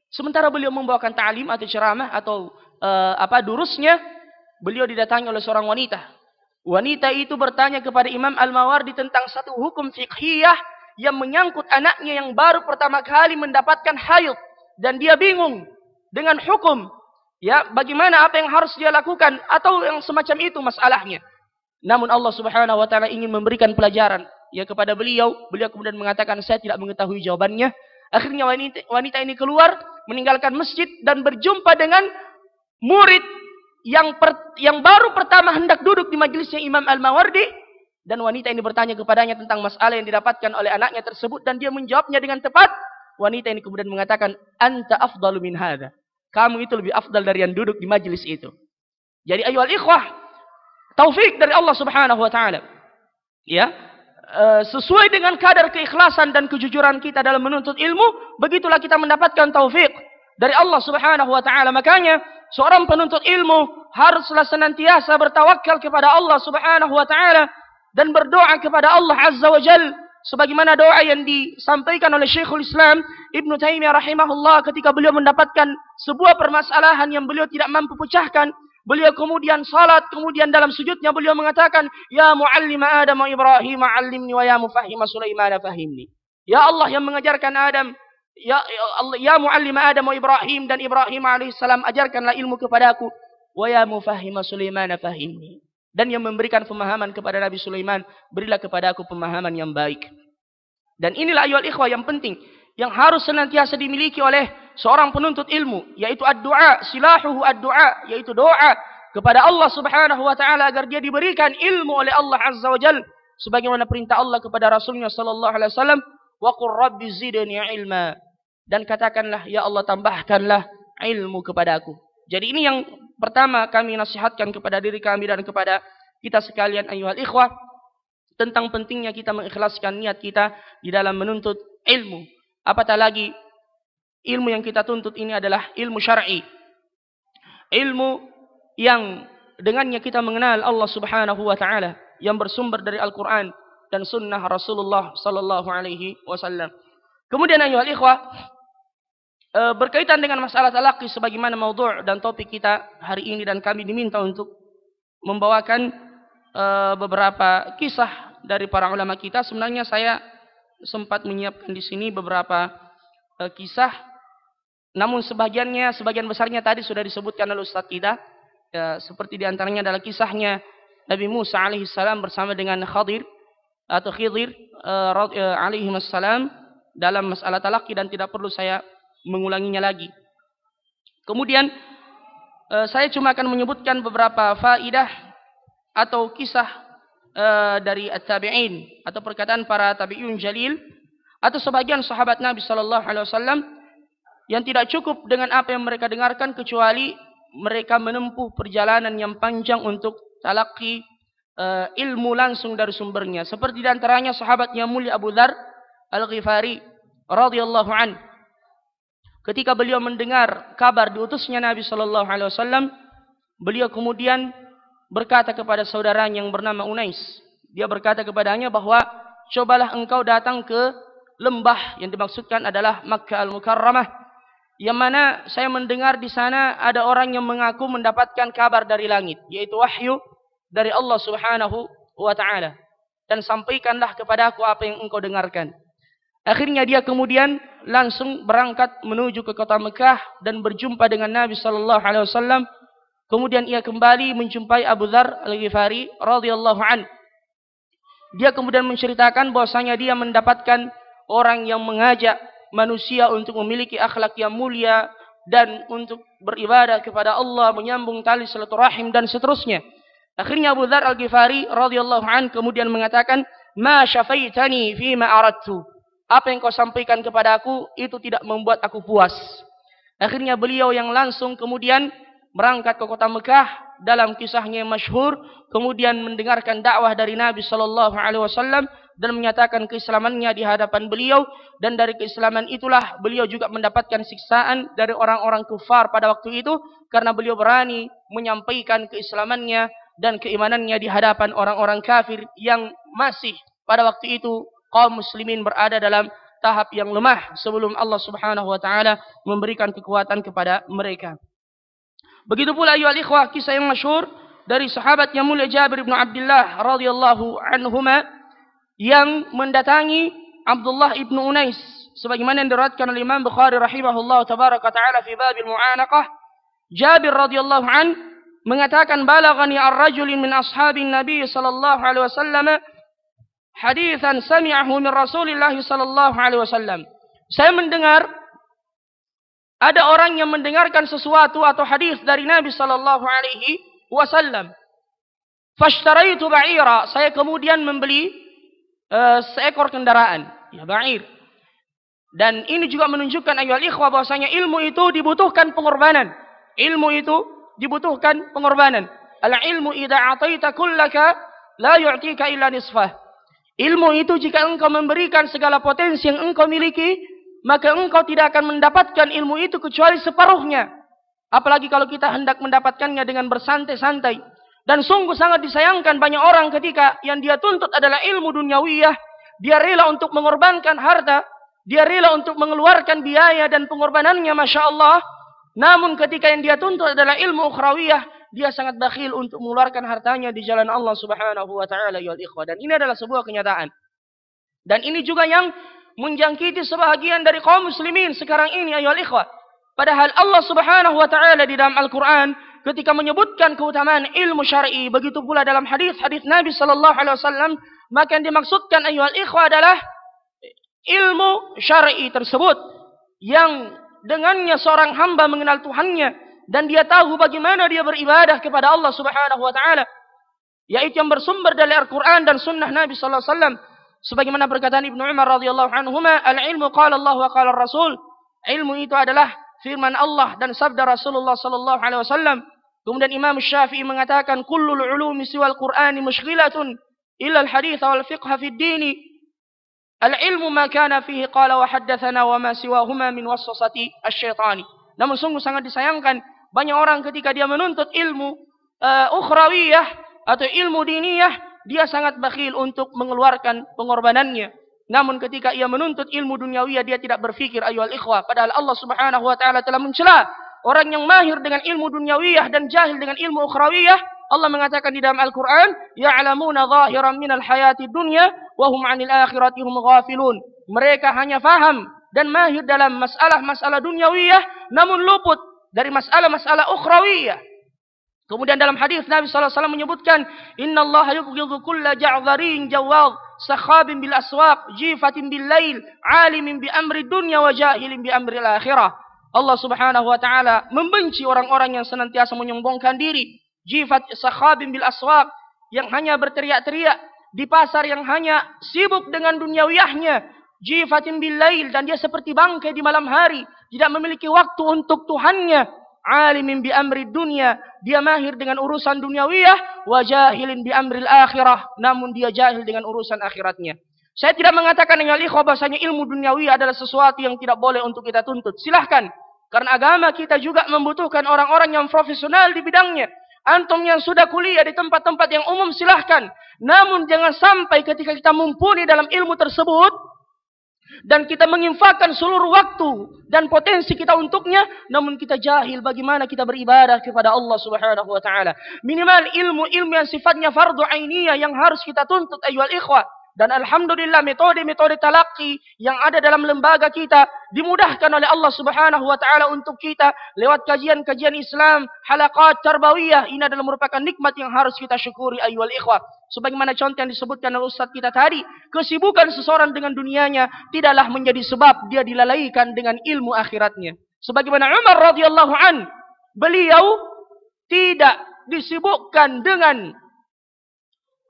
Sementara beliau membawakan ta'lim atau ceramah atau uh, apa durusnya, beliau didatangi oleh seorang wanita. Wanita itu bertanya kepada Imam Al-Mawardi tentang satu hukum fikhiyah yang menyangkut anaknya yang baru pertama kali mendapatkan haid dan dia bingung dengan hukum. Ya, bagaimana apa yang harus dia lakukan atau yang semacam itu masalahnya. Namun Allah Subhanahu wa taala ingin memberikan pelajaran ya kepada beliau. Beliau kemudian mengatakan saya tidak mengetahui jawabannya Akhirnya wanita, wanita ini keluar, meninggalkan masjid dan berjumpa dengan murid yang per, yang baru pertama hendak duduk di majelisnya Imam Al-Mawardi dan wanita ini bertanya kepadanya tentang masalah yang didapatkan oleh anaknya tersebut dan dia menjawabnya dengan tepat. Wanita ini kemudian mengatakan, "Anta afdalu min hadha." Kamu itu lebih afdal dari yang duduk di majelis itu. Jadi al ikhwah, taufik dari Allah Subhanahu wa taala. Ya, Eh, sesuai dengan kadar keikhlasan dan kejujuran kita dalam menuntut ilmu, begitulah kita mendapatkan taufik dari Allah Subhanahu wa taala. Makanya, seorang penuntut ilmu haruslah senantiasa bertawakal kepada Allah Subhanahu wa taala dan berdoa kepada Allah Azza wa Jalla sebagaimana doa yang disampaikan oleh Syekhul Islam Ibn Taimiyah rahimahullah ketika beliau mendapatkan sebuah permasalahan yang beliau tidak mampu pecahkan Beliau kemudian salat, kemudian dalam sujudnya beliau mengatakan, "Ya muallima Adam wa Ibrahim, allimni wa ya mufahhima Sulaiman fahimni." Ya Allah yang mengajarkan Adam, ya, ya Allah, ya muallima Adam wa Ibrahim dan Ibrahim alaihissalam ajarkanlah ilmu kepadaku. Wa ya mufahhima Sulaiman fahimni. Dan yang memberikan pemahaman kepada Nabi Sulaiman, berilah kepadaku pemahaman yang baik. Dan inilah ayol ikhwah yang penting yang harus senantiasa dimiliki oleh seorang penuntut ilmu yaitu ad silahuhu yaitu doa kepada Allah Subhanahu wa taala agar dia diberikan ilmu oleh Allah Azza wa Jalla sebagaimana perintah Allah kepada Rasulnya sallallahu alaihi wasallam wa qur rabbi zidni ilma dan katakanlah ya Allah tambahkanlah ilmu kepadaku jadi ini yang pertama kami nasihatkan kepada diri kami dan kepada kita sekalian ayuhal ikhwah tentang pentingnya kita mengikhlaskan niat kita di dalam menuntut ilmu Apatah lagi ilmu yang kita tuntut ini adalah ilmu syar'i. Ilmu yang dengannya kita mengenal Allah Subhanahu wa taala yang bersumber dari Al-Qur'an dan sunnah Rasulullah sallallahu alaihi wasallam. Kemudian ayuhal ikhwah e, berkaitan dengan masalah talaqi sebagaimana maudhu' dan topik kita hari ini dan kami diminta untuk membawakan e, beberapa kisah dari para ulama kita sebenarnya saya sempat menyiapkan di sini beberapa e, kisah. Namun sebagiannya, sebagian besarnya tadi sudah disebutkan oleh Ustaz Ida. E, seperti diantaranya adalah kisahnya Nabi Musa alaihissalam bersama dengan Khadir atau Khidir e, e alaihissalam dalam masalah talaki dan tidak perlu saya mengulanginya lagi. Kemudian e, saya cuma akan menyebutkan beberapa faidah atau kisah Eh, dari at-tabi'in atau perkataan para tabi'un jalil atau sebagian sahabat Nabi sallallahu alaihi wasallam yang tidak cukup dengan apa yang mereka dengarkan kecuali mereka menempuh perjalanan yang panjang untuk talaki uh, eh, ilmu langsung dari sumbernya seperti di antaranya sahabat yang mulia Abu Dzar Al-Ghifari radhiyallahu an ketika beliau mendengar kabar diutusnya Nabi sallallahu alaihi wasallam beliau kemudian berkata kepada saudara yang bernama Unais. Dia berkata kepadanya bahwa cobalah engkau datang ke lembah yang dimaksudkan adalah Makkah Al-Mukarramah. Yang mana saya mendengar di sana ada orang yang mengaku mendapatkan kabar dari langit, yaitu wahyu dari Allah Subhanahu wa taala. Dan sampaikanlah kepada aku apa yang engkau dengarkan. Akhirnya dia kemudian langsung berangkat menuju ke kota Mekah dan berjumpa dengan Nabi sallallahu alaihi wasallam Kemudian ia kembali menjumpai Abu Dhar Al-Ghifari radhiyallahu an. Dia kemudian menceritakan bahwasanya dia mendapatkan orang yang mengajak manusia untuk memiliki akhlak yang mulia dan untuk beribadah kepada Allah, menyambung tali silaturahim dan seterusnya. Akhirnya Abu Dhar Al-Ghifari radhiyallahu an kemudian mengatakan, "Ma syafaitani ma aradtu." Apa yang kau sampaikan kepada aku itu tidak membuat aku puas. Akhirnya beliau yang langsung kemudian berangkat ke kota Mekah dalam kisahnya yang masyhur kemudian mendengarkan dakwah dari Nabi sallallahu alaihi wasallam dan menyatakan keislamannya di hadapan beliau dan dari keislaman itulah beliau juga mendapatkan siksaan dari orang-orang kufar pada waktu itu karena beliau berani menyampaikan keislamannya dan keimanannya di hadapan orang-orang kafir yang masih pada waktu itu kaum muslimin berada dalam tahap yang lemah sebelum Allah Subhanahu wa taala memberikan kekuatan kepada mereka. Begitu pula ayuhal ikhwah kisah yang masyhur dari sahabat yang mulia Jabir bin Abdullah radhiyallahu anhuma yang mendatangi Abdullah ibnu Unais sebagaimana yang diriwayatkan oleh Imam Bukhari rahimahullahu tabaraka taala fi babil mu'anaqah Jabir radhiyallahu an mengatakan balagani ar-rajul min ashabin nabi sallallahu alaihi wasallam hadithan sami'ahu min Rasulillah sallallahu alaihi wasallam saya mendengar ada orang yang mendengarkan sesuatu atau hadis dari Nabi sallallahu alaihi wasallam. Fashtaraitu ba'ira, saya kemudian membeli uh, seekor kendaraan, ya ba'ir. Dan ini juga menunjukkan ayat ikhwah bahwasanya ilmu itu dibutuhkan pengorbanan. Ilmu itu dibutuhkan pengorbanan. Al ilmu idza ataita kullaka la yu'tika illa nisfah. Ilmu itu jika engkau memberikan segala potensi yang engkau miliki, maka engkau tidak akan mendapatkan ilmu itu kecuali separuhnya. Apalagi kalau kita hendak mendapatkannya dengan bersantai-santai. Dan sungguh sangat disayangkan banyak orang ketika yang dia tuntut adalah ilmu duniawiyah. Dia rela untuk mengorbankan harta. Dia rela untuk mengeluarkan biaya dan pengorbanannya Masya Allah. Namun ketika yang dia tuntut adalah ilmu ukhrawiyah. Dia sangat bakhil untuk mengeluarkan hartanya di jalan Allah subhanahu wa ta'ala. Ya dan ini adalah sebuah kenyataan. Dan ini juga yang menjangkiti sebahagian dari kaum muslimin sekarang ini ayol ikhwah. Padahal Allah Subhanahu wa taala di dalam Al-Qur'an ketika menyebutkan keutamaan ilmu syar'i begitu pula dalam hadis-hadis Nabi sallallahu alaihi wasallam maka yang dimaksudkan ayol ikhwah adalah ilmu syar'i tersebut yang dengannya seorang hamba mengenal Tuhannya dan dia tahu bagaimana dia beribadah kepada Allah Subhanahu wa taala yaitu yang bersumber dari Al-Qur'an dan sunnah Nabi sallallahu alaihi wasallam sebagaimana perkataan Ibnu Umar radhiyallahu anhuma al ilmu qala Allah wa qala Rasul ilmu itu adalah firman Allah dan sabda Rasulullah sallallahu alaihi wasallam kemudian Imam Syafi'i mengatakan kullul ulumi siwal qur'ani mushghilatun illa al hadits wal fiqh fi dini. al ilmu ma kana fihi qala wa haddatsana wa ma siwahuma min waswasati syaitani." namun sungguh sangat disayangkan banyak orang ketika dia menuntut ilmu uh, ukhrawiyah atau ilmu diniyah dia sangat bakhil untuk mengeluarkan pengorbanannya. Namun ketika ia menuntut ilmu duniawi dia tidak berpikir ayuhal ikhwah. Padahal Allah subhanahu wa ta'ala telah mencela orang yang mahir dengan ilmu duniawiyah dan jahil dengan ilmu ukhrawiyah. Allah mengatakan di dalam Al-Quran, Ya'lamuna zahiran minal hayati dunya, wahum anil akhiratihum ghafilun. Mereka hanya faham dan mahir dalam masalah-masalah duniawiyah, namun luput dari masalah-masalah ukhrawiyah. Kemudian dalam hadis Nabi SAW menyebutkan, Inna Allah yubghidu kulla ja'zarin jawad, sakhabin bil aswaq, jifatin bil lail, alimin bi amri dunya wa jahilin bi amri akhirah. Allah Subhanahu wa taala membenci orang-orang yang senantiasa menyombongkan diri, jifat sakhabin bil aswaq yang hanya berteriak-teriak di pasar yang hanya sibuk dengan duniawiyahnya, jifatin bil lail dan dia seperti bangkai di malam hari, tidak memiliki waktu untuk Tuhannya, alimin bi amri dunia, dia mahir dengan urusan duniawiyah, wa jahilin bi amril akhirah, namun dia jahil dengan urusan akhiratnya. Saya tidak mengatakan dengan ikhwah bahasanya ilmu duniawi adalah sesuatu yang tidak boleh untuk kita tuntut. Silahkan. Karena agama kita juga membutuhkan orang-orang yang profesional di bidangnya. Antum yang sudah kuliah di tempat-tempat yang umum silahkan. Namun jangan sampai ketika kita mumpuni dalam ilmu tersebut, dan kita menginfakkan seluruh waktu dan potensi kita untuknya namun kita jahil bagaimana kita beribadah kepada Allah Subhanahu wa taala minimal ilmu-ilmu yang sifatnya fardu ainiyah yang harus kita tuntut ayyuhal ikhwah dan alhamdulillah metode-metode talaki yang ada dalam lembaga kita dimudahkan oleh Allah Subhanahu wa taala untuk kita lewat kajian-kajian Islam, halaqat tarbawiyah ini adalah merupakan nikmat yang harus kita syukuri al ikhwah. Sebagaimana contoh yang disebutkan oleh Ustaz kita tadi, kesibukan seseorang dengan dunianya tidaklah menjadi sebab dia dilalaikan dengan ilmu akhiratnya. Sebagaimana Umar radhiyallahu an, beliau tidak disibukkan dengan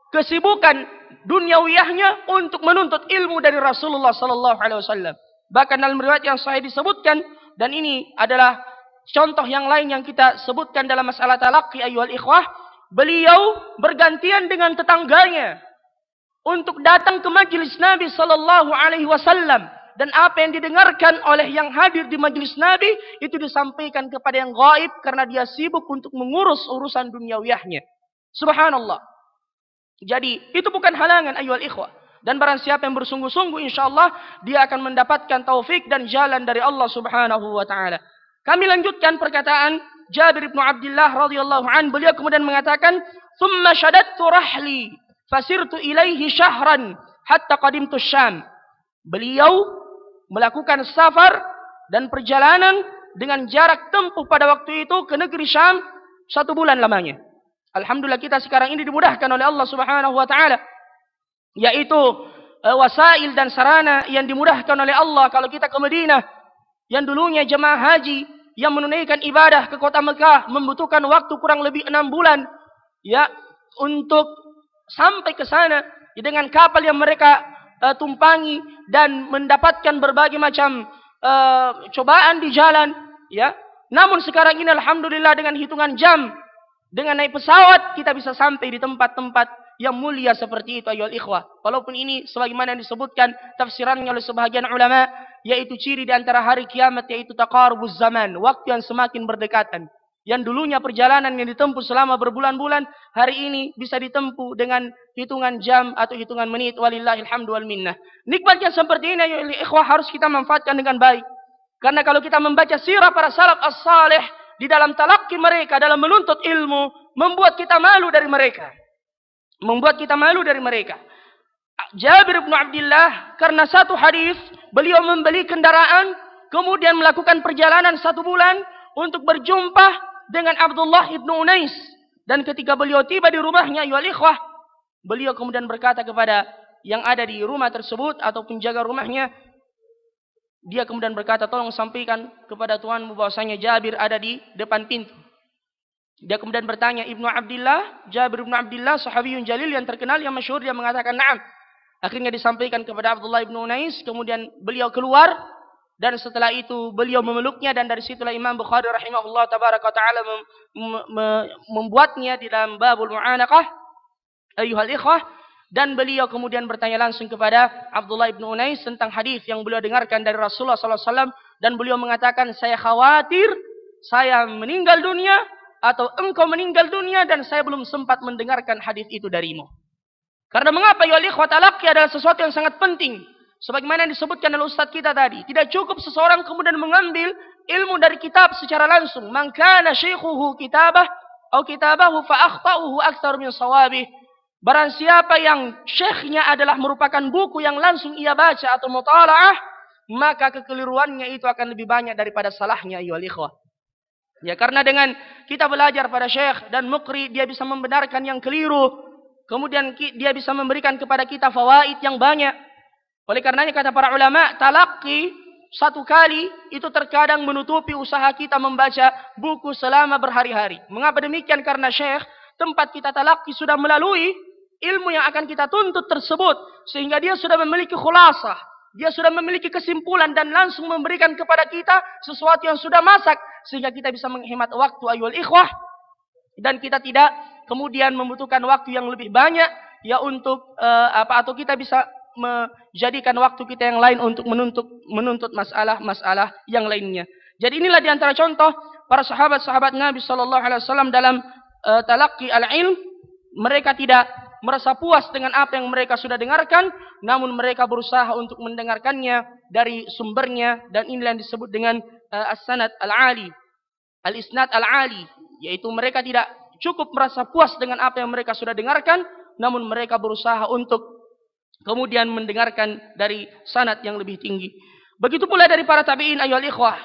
kesibukan duniawiyahnya untuk menuntut ilmu dari Rasulullah sallallahu alaihi wasallam. Bahkan dalam riwayat yang saya disebutkan dan ini adalah contoh yang lain yang kita sebutkan dalam masalah talaqi ayyuhal ikhwah, beliau bergantian dengan tetangganya untuk datang ke majelis Nabi sallallahu alaihi wasallam dan apa yang didengarkan oleh yang hadir di majelis Nabi itu disampaikan kepada yang gaib karena dia sibuk untuk mengurus urusan duniawiyahnya. Subhanallah. Jadi itu bukan halangan ayuhal ikhwah. Dan barang siapa yang bersungguh-sungguh insya Allah dia akan mendapatkan taufik dan jalan dari Allah subhanahu wa ta'ala. Kami lanjutkan perkataan Jabir bin Abdullah radhiyallahu an beliau kemudian mengatakan thumma shadattu rahli fasirtu ilaihi syahran hatta qadimtu Syam. Beliau melakukan safar dan perjalanan dengan jarak tempuh pada waktu itu ke negeri Syam satu bulan lamanya. Alhamdulillah kita sekarang ini dimudahkan oleh Allah Subhanahu wa taala yaitu eh, wasail dan sarana yang dimudahkan oleh Allah kalau kita ke Madinah yang dulunya jemaah haji yang menunaikan ibadah ke kota Mekah membutuhkan waktu kurang lebih enam bulan ya untuk sampai ke sana ya, dengan kapal yang mereka uh, tumpangi dan mendapatkan berbagai macam uh, cobaan di jalan ya namun sekarang ini alhamdulillah dengan hitungan jam Dengan naik pesawat kita bisa sampai di tempat-tempat yang mulia seperti itu ayol ikhwah. Walaupun ini sebagaimana yang disebutkan tafsirannya oleh sebahagian ulama yaitu ciri di antara hari kiamat yaitu taqarubuz zaman, waktu yang semakin berdekatan. Yang dulunya perjalanan yang ditempuh selama berbulan-bulan hari ini bisa ditempuh dengan hitungan jam atau hitungan menit walillahil hamdu wal minnah. Nikmat yang seperti ini ayol ikhwah harus kita manfaatkan dengan baik. Karena kalau kita membaca sirah para salaf as-salih di dalam talaki mereka, dalam menuntut ilmu, membuat kita malu dari mereka. Membuat kita malu dari mereka. Jabir bin Abdullah karena satu hadis beliau membeli kendaraan kemudian melakukan perjalanan satu bulan untuk berjumpa dengan Abdullah ibnu Unais dan ketika beliau tiba di rumahnya ya beliau kemudian berkata kepada yang ada di rumah tersebut atau penjaga rumahnya dia kemudian berkata, tolong sampaikan kepada Tuhanmu bahwasanya Jabir ada di depan pintu. Dia kemudian bertanya, Ibnu Abdullah, Jabir Ibnu Abdullah, sahabiyun jalil yang terkenal, yang masyhur, dia mengatakan, na'am. Akhirnya disampaikan kepada Abdullah Ibnu Unais, kemudian beliau keluar, dan setelah itu beliau memeluknya dan dari situlah Imam Bukhari rahimahullah tabaraka taala mem, mem, membuatnya di dalam babul mu'anaqah ayyuhal ikhwah dan beliau kemudian bertanya langsung kepada Abdullah ibnu Unais tentang hadis yang beliau dengarkan dari Rasulullah SAW. Dan beliau mengatakan, saya khawatir saya meninggal dunia atau engkau meninggal dunia dan saya belum sempat mendengarkan hadis itu darimu. Karena mengapa ya ikhwah talaqi adalah sesuatu yang sangat penting. Sebagaimana yang disebutkan oleh Ustadz kita tadi. Tidak cukup seseorang kemudian mengambil ilmu dari kitab secara langsung. Man kana syekhuhu kitabah atau kitabahu faakhtauhu akhtauhu min sawabih. Barang siapa yang syekhnya adalah merupakan buku yang langsung ia baca atau mutala'ah, maka kekeliruannya itu akan lebih banyak daripada salahnya ayyuhal ikhwah. Ya karena dengan kita belajar pada syekh dan mukri dia bisa membenarkan yang keliru. Kemudian dia bisa memberikan kepada kita fawaid yang banyak. Oleh karenanya kata para ulama, talaki satu kali itu terkadang menutupi usaha kita membaca buku selama berhari-hari. Mengapa demikian? Karena syekh tempat kita talaki sudah melalui ilmu yang akan kita tuntut tersebut sehingga dia sudah memiliki khulasah, dia sudah memiliki kesimpulan dan langsung memberikan kepada kita sesuatu yang sudah masak sehingga kita bisa menghemat waktu ayol ikhwah dan kita tidak kemudian membutuhkan waktu yang lebih banyak ya untuk uh, apa atau kita bisa menjadikan waktu kita yang lain untuk menuntut menuntut masalah-masalah yang lainnya. Jadi inilah diantara contoh para sahabat-sahabat Nabi Shallallahu Alaihi Wasallam dalam uh, eh, talaki al-ilm mereka tidak merasa puas dengan apa yang mereka sudah dengarkan, namun mereka berusaha untuk mendengarkannya dari sumbernya dan inilah yang disebut dengan uh, as-sanad al-ali, al-isnad al-ali, yaitu mereka tidak cukup merasa puas dengan apa yang mereka sudah dengarkan, namun mereka berusaha untuk kemudian mendengarkan dari sanad yang lebih tinggi. Begitu pula dari para tabi'in ayol ikhwah.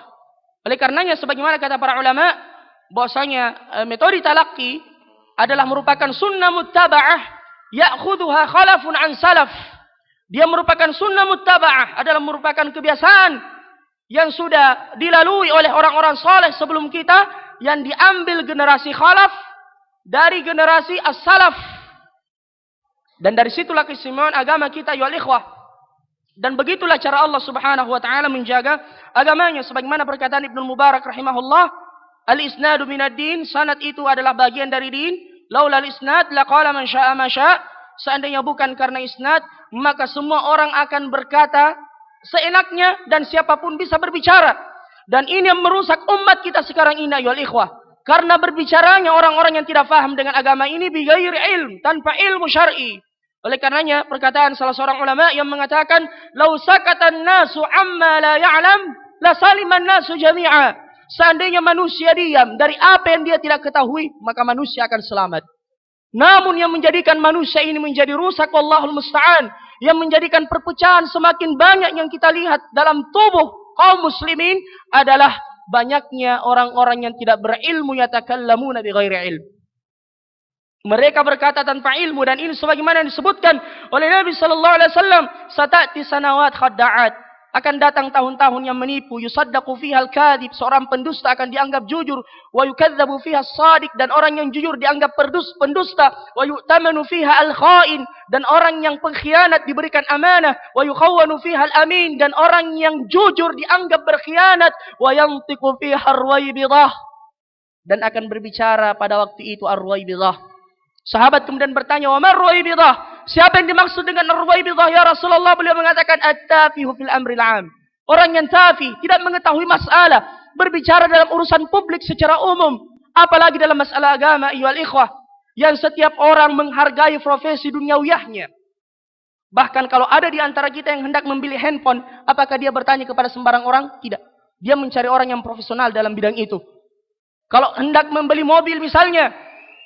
Oleh karenanya sebagaimana kata para ulama, bahwasanya eh, metode talaki adalah merupakan sunnah muttaba'ah ya'khudhuha khalafun an salaf. Dia merupakan sunnah muttaba'ah, adalah merupakan kebiasaan yang sudah dilalui oleh orang-orang soleh sebelum kita yang diambil generasi khalaf dari generasi as-salaf. Dan dari situlah keistimewaan agama kita ya ikhwah. Dan begitulah cara Allah Subhanahu wa taala menjaga agamanya sebagaimana perkataan Ibnu Mubarak rahimahullah, al-isnadu minad din, sanad itu adalah bagian dari din Laulal isnad laqala man syaa ma Seandainya bukan karena isnad, maka semua orang akan berkata seenaknya dan siapapun bisa berbicara. Dan ini yang merusak umat kita sekarang ini, ayol ikhwah. Karena berbicaranya orang-orang yang tidak faham dengan agama ini bigairi ilm, tanpa ilmu syar'i. Oleh karenanya perkataan salah seorang ulama yang mengatakan, "Lau sakatan nasu amma la ya'lam, la saliman nasu jami'a." Seandainya manusia diam dari apa yang dia tidak ketahui, maka manusia akan selamat. Namun yang menjadikan manusia ini menjadi rusak, Allahul Musta'an. Yang menjadikan perpecahan semakin banyak yang kita lihat dalam tubuh kaum muslimin adalah banyaknya orang-orang yang tidak berilmu yatakallamuna bi di ilm. Mereka berkata tanpa ilmu dan ini sebagaimana disebutkan oleh Nabi sallallahu alaihi wasallam, "Satati sanawat khadda'at." akan datang tahun-tahun yang menipu yusaddaqu fiha al-kadhib seorang pendusta akan dianggap jujur wa yukadzdzabu fiha as dan orang yang jujur dianggap perdus pendusta wa yu'tamanu fiha al-kha'in dan orang yang pengkhianat diberikan amanah wa yukhawwanu fiha al-amin dan orang yang jujur dianggap berkhianat wa yantiqu fiha ar-raybidah dan akan berbicara pada waktu itu ar-raybidah sahabat kemudian bertanya wa mar-raybidah Siapa yang dimaksud dengan Ruwaibidah ya Rasulullah? Beliau mengatakan at-tafihu fil amril am. Orang yang tafi, tidak mengetahui masalah, berbicara dalam urusan publik secara umum, apalagi dalam masalah agama, iwal ikhwah, yang setiap orang menghargai profesi duniawiyahnya. Bahkan kalau ada di antara kita yang hendak membeli handphone, apakah dia bertanya kepada sembarang orang? Tidak. Dia mencari orang yang profesional dalam bidang itu. Kalau hendak membeli mobil misalnya,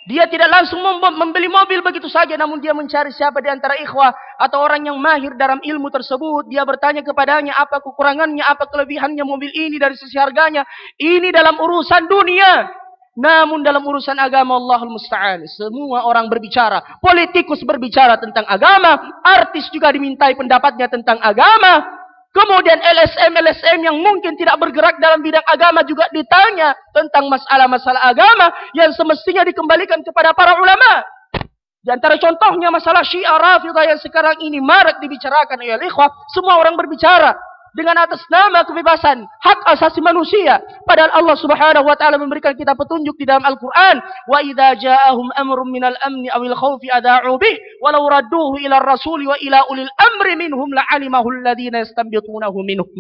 dia tidak langsung membeli mobil begitu saja, namun dia mencari siapa di antara ikhwah atau orang yang mahir dalam ilmu tersebut. Dia bertanya kepadanya apa kekurangannya, apa kelebihannya mobil ini dari sisi harganya. Ini dalam urusan dunia. Namun dalam urusan agama Allahul Musta'an. Semua orang berbicara. Politikus berbicara tentang agama. Artis juga dimintai pendapatnya tentang agama. Kemudian LSM-LSM yang mungkin tidak bergerak dalam bidang agama juga ditanya tentang masalah-masalah agama yang semestinya dikembalikan kepada para ulama. Di antara contohnya masalah Syiah Rafidah yang sekarang ini marak dibicarakan oleh ikhwah, semua orang berbicara dengan atas nama kebebasan hak asasi manusia padahal Allah Subhanahu wa taala memberikan kita petunjuk di dalam Al-Qur'an wa idza ja'ahum amrun minal amni awil khaufi adha'u bi walau radduhu ila rasuli wa ila ulil amri minhum la'alimahu alladziina yastanbitunahu minhum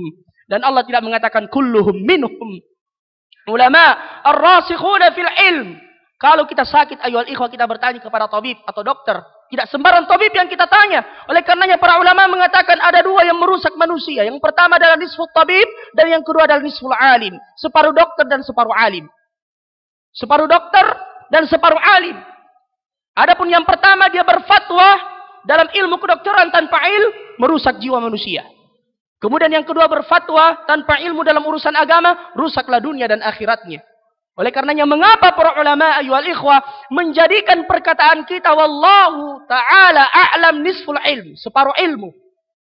dan Allah tidak mengatakan kulluhum minhum ulama ar-rasikhuna fil ilm kalau kita sakit, ayolah, ikhwah kita bertanya kepada tabib atau dokter. Tidak sembarang tabib yang kita tanya. Oleh karenanya para ulama mengatakan ada dua yang merusak manusia. Yang pertama adalah nisfu tabib dan yang kedua adalah nisfu alim. Separuh dokter dan separuh alim. Separuh dokter dan separuh alim. Adapun yang pertama dia berfatwa dalam ilmu kedokteran tanpa il merusak jiwa manusia. Kemudian yang kedua berfatwa tanpa ilmu dalam urusan agama rusaklah dunia dan akhiratnya. Oleh karenanya mengapa para ulama ayyuhal ikhwah menjadikan perkataan kita wallahu taala a'lam nisful ilm, separuh ilmu.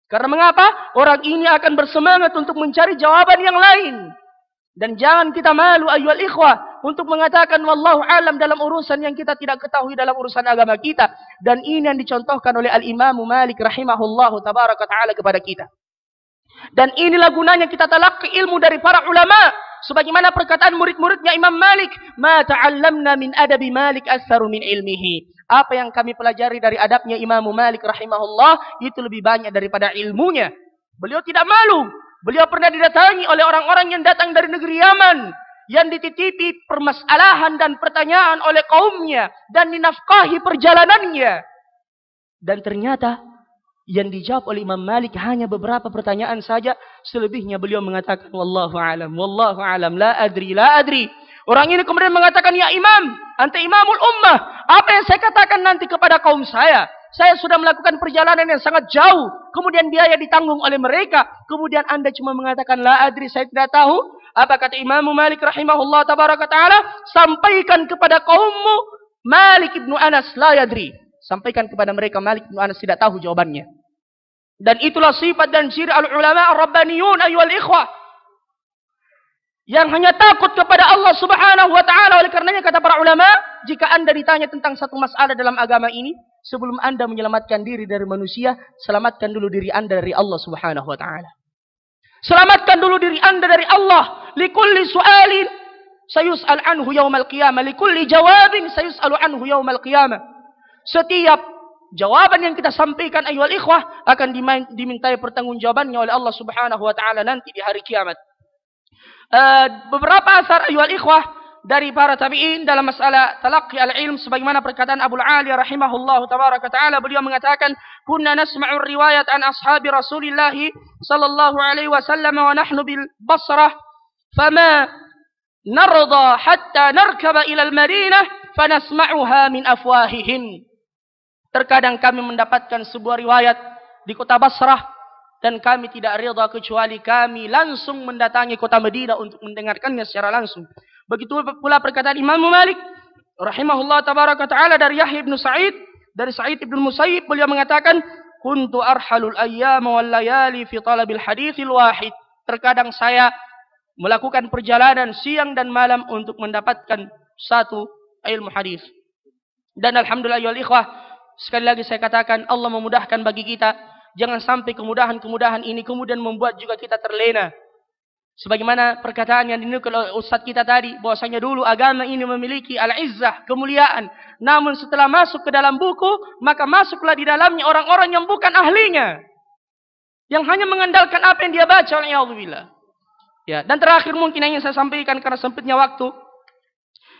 Karena mengapa? Orang ini akan bersemangat untuk mencari jawaban yang lain. Dan jangan kita malu ayyuhal ikhwah untuk mengatakan wallahu alam dalam urusan yang kita tidak ketahui dalam urusan agama kita dan ini yang dicontohkan oleh al-Imam Malik rahimahullahu tabaraka taala kepada kita. Dan inilah gunanya kita ke ilmu dari para ulama sebagaimana perkataan murid-muridnya Imam Malik, "Ma ta'allamna min adabi Malik aktsaru min ilmihi." Apa yang kami pelajari dari adabnya Imam Malik rahimahullah itu lebih banyak daripada ilmunya. Beliau tidak malu. Beliau pernah didatangi oleh orang-orang yang datang dari negeri Yaman yang dititipi permasalahan dan pertanyaan oleh kaumnya dan dinafkahi perjalanannya. Dan ternyata yang dijawab oleh Imam Malik hanya beberapa pertanyaan saja selebihnya beliau mengatakan wallahu alam wallahu alam la adri la adri orang ini kemudian mengatakan ya imam ante imamul ummah apa yang saya katakan nanti kepada kaum saya saya sudah melakukan perjalanan yang sangat jauh kemudian biaya ditanggung oleh mereka kemudian anda cuma mengatakan la adri saya tidak tahu apa kata Imam Malik rahimahullah tabaraka taala sampaikan kepada kaummu Malik ibnu Anas la adri. sampaikan kepada mereka Malik ibnu Anas tidak tahu jawabannya. Dan itulah sifat dan ciri al-ulama ar-rabbaniyun ayyuhal ikhwah. Yang hanya takut kepada Allah subhanahu wa ta'ala. Oleh karenanya kata para ulama, jika anda ditanya tentang satu masalah dalam agama ini, sebelum anda menyelamatkan diri dari manusia, selamatkan dulu diri anda dari Allah subhanahu wa ta'ala. Selamatkan dulu diri anda dari Allah. Likulli su'alin sayus'al anhu yaumal qiyamah. Likulli jawabin sayus'alu anhu yaumal qiyamah. Setiap jawaban yang kita sampaikan ayyuhal ikhwah akan dimintai pertanggungjawabannya oleh Allah Subhanahu wa taala nanti di hari kiamat. Eh, beberapa asar ayyuhal ikhwah dari para tabi'in dalam masalah talaqqi al-ilm sebagaimana perkataan Abu Ali rahimahullahu tabaraka taala beliau mengatakan kunna nasma'u riwayat an ashabi Rasulillah sallallahu alaihi wasallam wa nahnu bil Basrah fama narda hatta narkaba ila al-Madinah fanasma'uha min afwahihim Terkadang kami mendapatkan sebuah riwayat di kota Basrah dan kami tidak rida kecuali kami langsung mendatangi kota Madinah untuk mendengarkannya secara langsung. Begitu pula perkataan Imam Malik rahimahullah tabaraka taala dari Yahya bin Sa'id dari Sa'id bin Musayyib beliau mengatakan kuntu arhalul ayyam wal layali fi talabil hadithil wahid. Terkadang saya melakukan perjalanan siang dan malam untuk mendapatkan satu ilmu hadis. Dan alhamdulillah ya ikhwah, Sekali lagi saya katakan Allah memudahkan bagi kita. Jangan sampai kemudahan-kemudahan ini kemudian membuat juga kita terlena. Sebagaimana perkataan yang dinukil oleh Ustaz kita tadi. bahwasanya dulu agama ini memiliki al-izzah, kemuliaan. Namun setelah masuk ke dalam buku, maka masuklah di dalamnya orang-orang yang bukan ahlinya. Yang hanya mengandalkan apa yang dia baca oleh Allah. Ya, dan terakhir mungkin yang ingin saya sampaikan karena sempitnya waktu.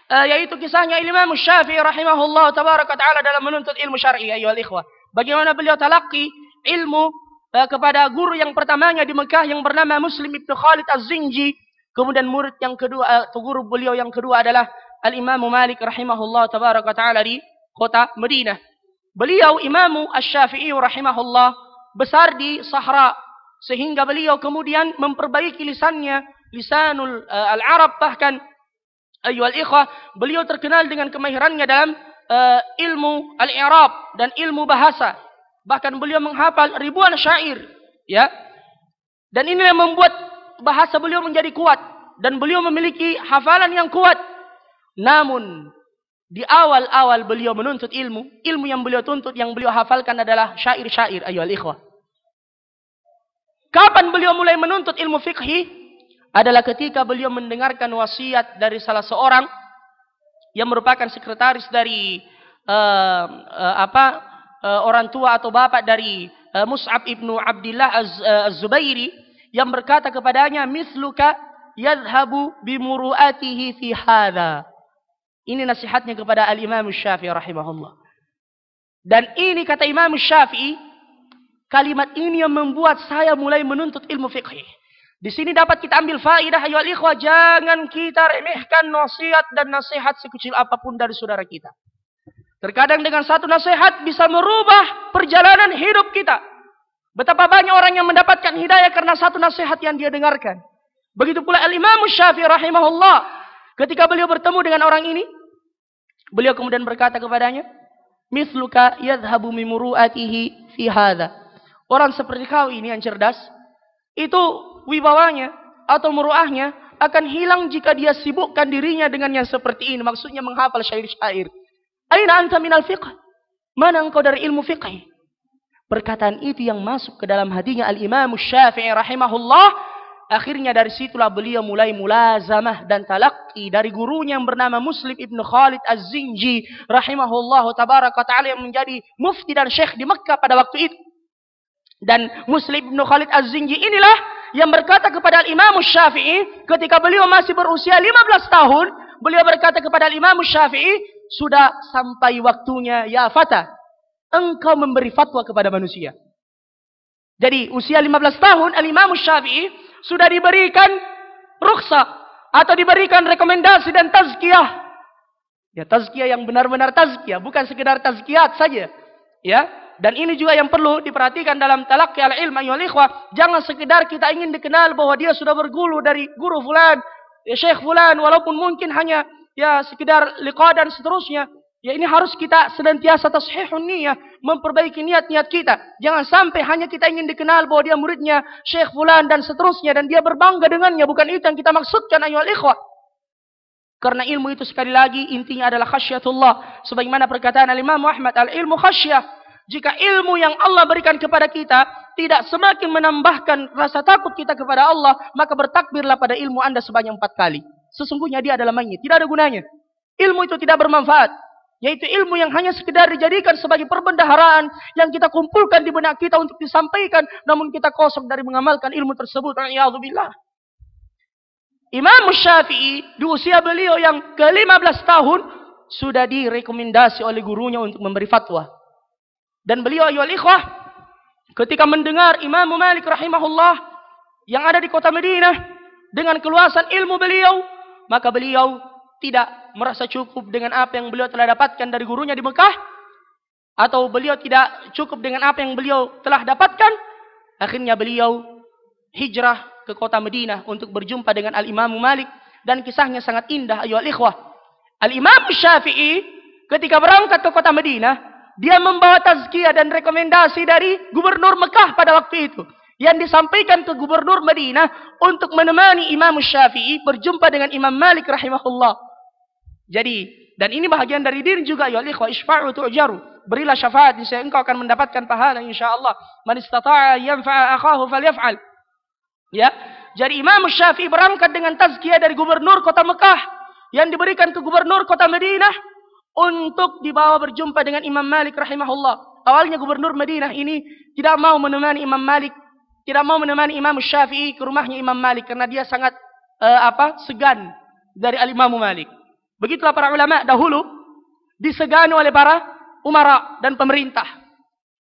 Eh, yaitu kisahnya Imam Syafi'i rahimahullah tabaraka taala dalam menuntut ilmu syar'i ya ayo ikhwah. Bagaimana beliau talaki ilmu uh, kepada guru yang pertamanya di Mekah yang bernama Muslim Ibnu Khalid Az-Zinji, kemudian murid yang kedua uh, guru beliau yang kedua adalah Al-Imam Malik rahimahullah tabaraka taala di kota Madinah. Beliau Imam Asy-Syafi'i rahimahullah besar di Sahara sehingga beliau kemudian memperbaiki lisannya, lisanul uh, al-Arab bahkan Ayuhal ikhwah, beliau terkenal dengan kemahirannya dalam uh, ilmu al-i'rab dan ilmu bahasa. Bahkan beliau menghafal ribuan syair, ya. Dan ini yang membuat bahasa beliau menjadi kuat dan beliau memiliki hafalan yang kuat. Namun di awal-awal beliau menuntut ilmu, ilmu yang beliau tuntut, yang beliau hafalkan adalah syair-syair, ayuhal ikhwah. Kapan beliau mulai menuntut ilmu fikih? adalah ketika beliau mendengarkan wasiat dari salah seorang yang merupakan sekretaris dari uh, uh, apa uh, orang tua atau bapak dari uh, Mus'ab ibnu Abdullah Az-Zubairi Az yang berkata kepadanya misluka yadhabu bimuruatihi fi hadha. Ini nasihatnya kepada Al-Imam Syafi'i rahimahullah. Dan ini kata Imam Syafi'i, kalimat ini yang membuat saya mulai menuntut ilmu fikih. Di sini dapat kita ambil faidah ayo ikhwah, jangan kita remehkan nasihat dan nasihat sekecil apapun dari saudara kita. Terkadang dengan satu nasihat bisa merubah perjalanan hidup kita. Betapa banyak orang yang mendapatkan hidayah karena satu nasihat yang dia dengarkan. Begitu pula Al-Imam Syafi'i rahimahullah. Ketika beliau bertemu dengan orang ini, beliau kemudian berkata kepadanya, "Misluka yadhhabu mimru'atihi fi hadha." Orang seperti kau ini yang cerdas, itu wibawanya atau muruahnya akan hilang jika dia sibukkan dirinya dengan yang seperti ini. Maksudnya menghafal syair-syair. Aina anta minal fiqh? Mana engkau dari ilmu fiqh? Perkataan itu yang masuk ke dalam hatinya Al-Imam Syafi'i rahimahullah. Akhirnya dari situlah beliau mulai mulazamah dan talaki dari gurunya yang bernama Muslim Ibn Khalid Az-Zinji rahimahullah tabaraka ta'ala yang menjadi mufti dan syekh di Mekkah pada waktu itu. Dan Muslim Ibn Khalid Az-Zinji inilah yang berkata kepada Imam Syafi'i ketika beliau masih berusia 15 tahun, beliau berkata kepada Imam Syafi'i, "Sudah sampai waktunya ya Fata, engkau memberi fatwa kepada manusia." Jadi usia 15 tahun Al-Imam Syafi'i sudah diberikan rukhsah atau diberikan rekomendasi dan tazkiyah. Ya tazkiyah yang benar-benar tazkiyah, bukan sekedar tazkiyat saja. Ya, dan ini juga yang perlu diperhatikan dalam talak al-ilma ayuhal Jangan sekedar kita ingin dikenal bahwa dia sudah berguru dari guru fulan, ya syekh fulan, walaupun mungkin hanya ya sekedar liqa dan seterusnya. Ya ini harus kita senantiasa tashihun niyah, memperbaiki niat-niat kita. Jangan sampai hanya kita ingin dikenal bahwa dia muridnya Syekh fulan dan seterusnya dan dia berbangga dengannya, bukan itu yang kita maksudkan ayyuhal ikhwah. Karena ilmu itu sekali lagi intinya adalah khasyatullah. Sebagaimana perkataan Al Imam Ahmad, al-ilmu khasyah. Jika ilmu yang Allah berikan kepada kita tidak semakin menambahkan rasa takut kita kepada Allah, maka bertakbirlah pada ilmu Anda sebanyak empat kali. Sesungguhnya dia adalah mayit, tidak ada gunanya. Ilmu itu tidak bermanfaat. Yaitu ilmu yang hanya sekedar dijadikan sebagai perbendaharaan yang kita kumpulkan di benak kita untuk disampaikan. Namun kita kosong dari mengamalkan ilmu tersebut. Alhamdulillah. Imam Syafi'i di usia beliau yang ke-15 tahun sudah direkomendasi oleh gurunya untuk memberi fatwa. Dan beliau ayol ikhwah ketika mendengar Imam Malik rahimahullah yang ada di kota Madinah dengan keluasan ilmu beliau, maka beliau tidak merasa cukup dengan apa yang beliau telah dapatkan dari gurunya di Mekah atau beliau tidak cukup dengan apa yang beliau telah dapatkan. Akhirnya beliau hijrah ke kota Madinah untuk berjumpa dengan Al-Imam Malik dan kisahnya sangat indah ayo ikhwah. Al-Imam Syafi'i ketika berangkat ke kota Madinah dia membawa tazkiyah dan rekomendasi dari gubernur Mekah pada waktu itu. Yang disampaikan ke gubernur Madinah untuk menemani Imam Syafi'i berjumpa dengan Imam Malik rahimahullah. Jadi, dan ini bahagian dari diri juga ya ikhwa isfa'u tu'jaru. Berilah syafaat, niscaya engkau akan mendapatkan pahala insyaallah. Man istata'a yanfa'a akhahu falyaf'al. Ya. Jadi Imam Syafi'i berangkat dengan tazkiyah dari gubernur kota Mekah yang diberikan ke gubernur kota Madinah untuk dibawa berjumpa dengan Imam Malik rahimahullah. Awalnya gubernur Madinah ini tidak mau menemani Imam Malik, tidak mau menemani Imam Syafi'i ke rumahnya Imam Malik karena dia sangat uh, apa? segan dari Al Imam Malik. Begitulah para ulama dahulu disegani oleh para umara dan pemerintah.